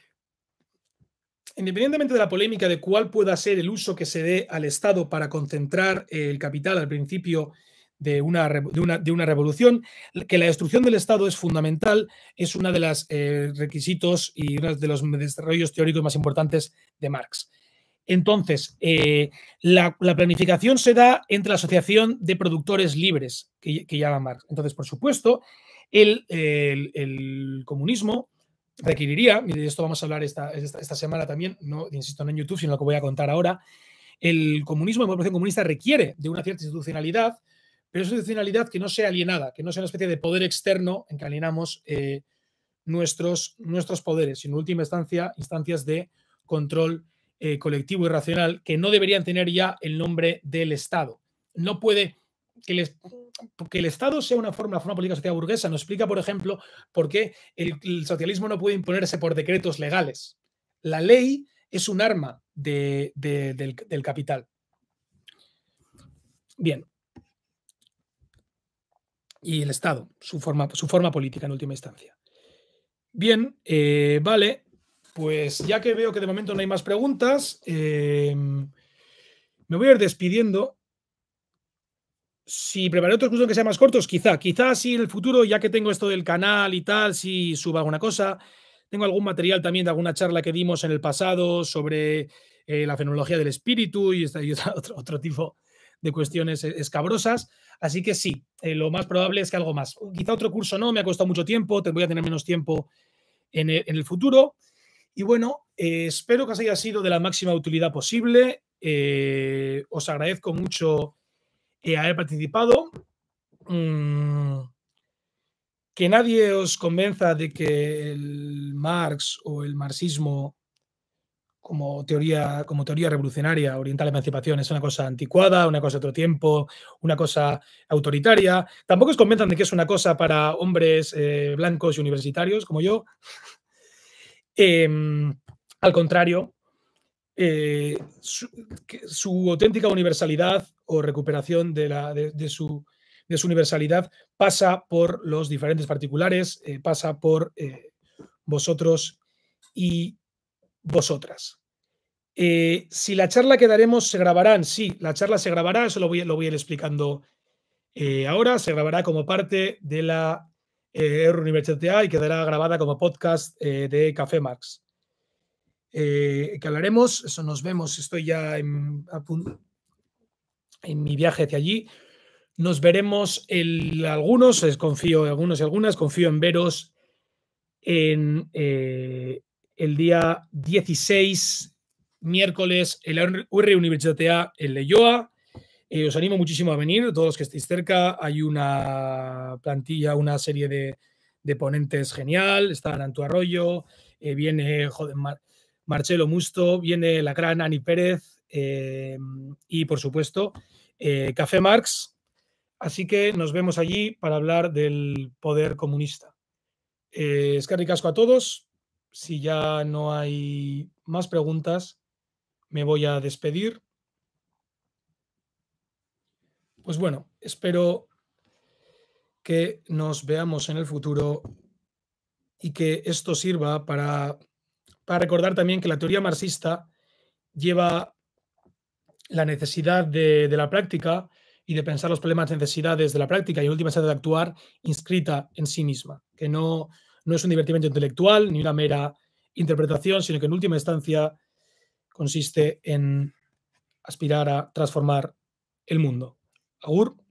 independientemente de la polémica de cuál pueda ser el uso que se dé al Estado para concentrar el capital al principio de una, de, una, revolución, que la destrucción del Estado es fundamental, es uno de los eh, requisitos y uno de los desarrollos teóricos más importantes de Marx. Entonces, eh, la, planificación se da entre la Asociación de Productores Libres, que, llama Marx. Entonces, por supuesto, el comunismo requeriría, y de esto vamos a hablar esta, semana también, no insisto, en YouTube, sino lo que voy a contar ahora, el comunismo, la revolución comunista requiere de una cierta institucionalidad, pero es una institucionalidad que no sea alienada, que no sea una especie de poder externo en que alienamos eh, nuestros, nuestros poderes, sino en última instancia, instancias de control eh, colectivo y racional que no deberían tener ya el nombre del Estado. No puede que les que el Estado sea una forma, una forma política social burguesa nos explica, por ejemplo, por qué el, socialismo no puede imponerse por decretos legales. La ley es un arma del, capital. Bien. Y el Estado, su forma, su forma política en última instancia. Bien, eh, vale. Pues ya que veo que de momento no hay más preguntas, eh, me voy a ir despidiendo. Si preparé otro curso que sea más cortos, quizá, quizá si en el futuro, ya que tengo esto del canal y tal, si suba alguna cosa, tengo algún material también de alguna charla que dimos en el pasado sobre eh, la fenología del espíritu y, esta, [LAUGHS] otro, otro, tipo de cuestiones e, escabrosas. Así que sí, eh, lo más probable es que algo más. Quizá otro curso no, me ha costado mucho tiempo, te voy a tener menos tiempo en el, futuro. Y bueno, eh, espero que os haya sido de la máxima utilidad posible. os agradezco mucho he eh, participado. Mm, que nadie os convenza de que el Marx o el marxismo como teoría, como teoría revolucionaria oriental emancipación es una cosa anticuada, una cosa de otro tiempo, una cosa autoritaria. Tampoco os convenzan de que es una cosa para hombres eh, blancos y universitarios como yo. [LAUGHS] Em, al contrario, eh, su, auténtica universalidad o recuperación de, de, su, universalidad pasa por los diferentes particulares, eh, pasa por eh, vosotros y vosotras. si la charla que daremos se grabarán, sí, la charla se grabará, eso lo voy, a ir explicando ahora, se grabará como parte de la Euro y quedará grabada como podcast de Café Max. Eh, que hablaremos. Eso nos vemos, estoy ya en, en mi viaje hacia allí. Nos veremos el, algunos, confío, algunos y algunas, confío en veros en eh, el día 16, miércoles, en la UR Universitatea en Leyoa. Eh, os animo muchísimo a venir, todos los que estéis cerca. Hay una plantilla, una serie de, ponentes genial. en tu Arroyo, viene joder, Mar Marcelo Musto, viene la gran Ani Pérez eh, y, por supuesto, eh, Café Marx. Así que nos vemos allí para hablar del poder comunista. Eh, es que ricasco a todos. Si ya no hay más preguntas, me voy a despedir. Pues bueno, espero que nos veamos en el futuro y que esto sirva para para recordar también que la teoría marxista lleva la necesidad de, la práctica y de pensar los problemas, necesidades de la práctica y en última instancia de actuar inscrita en sí misma, que no, no es un divertimento intelectual ni una mera interpretación, sino que en última instancia consiste en aspirar a transformar el mundo. Agur.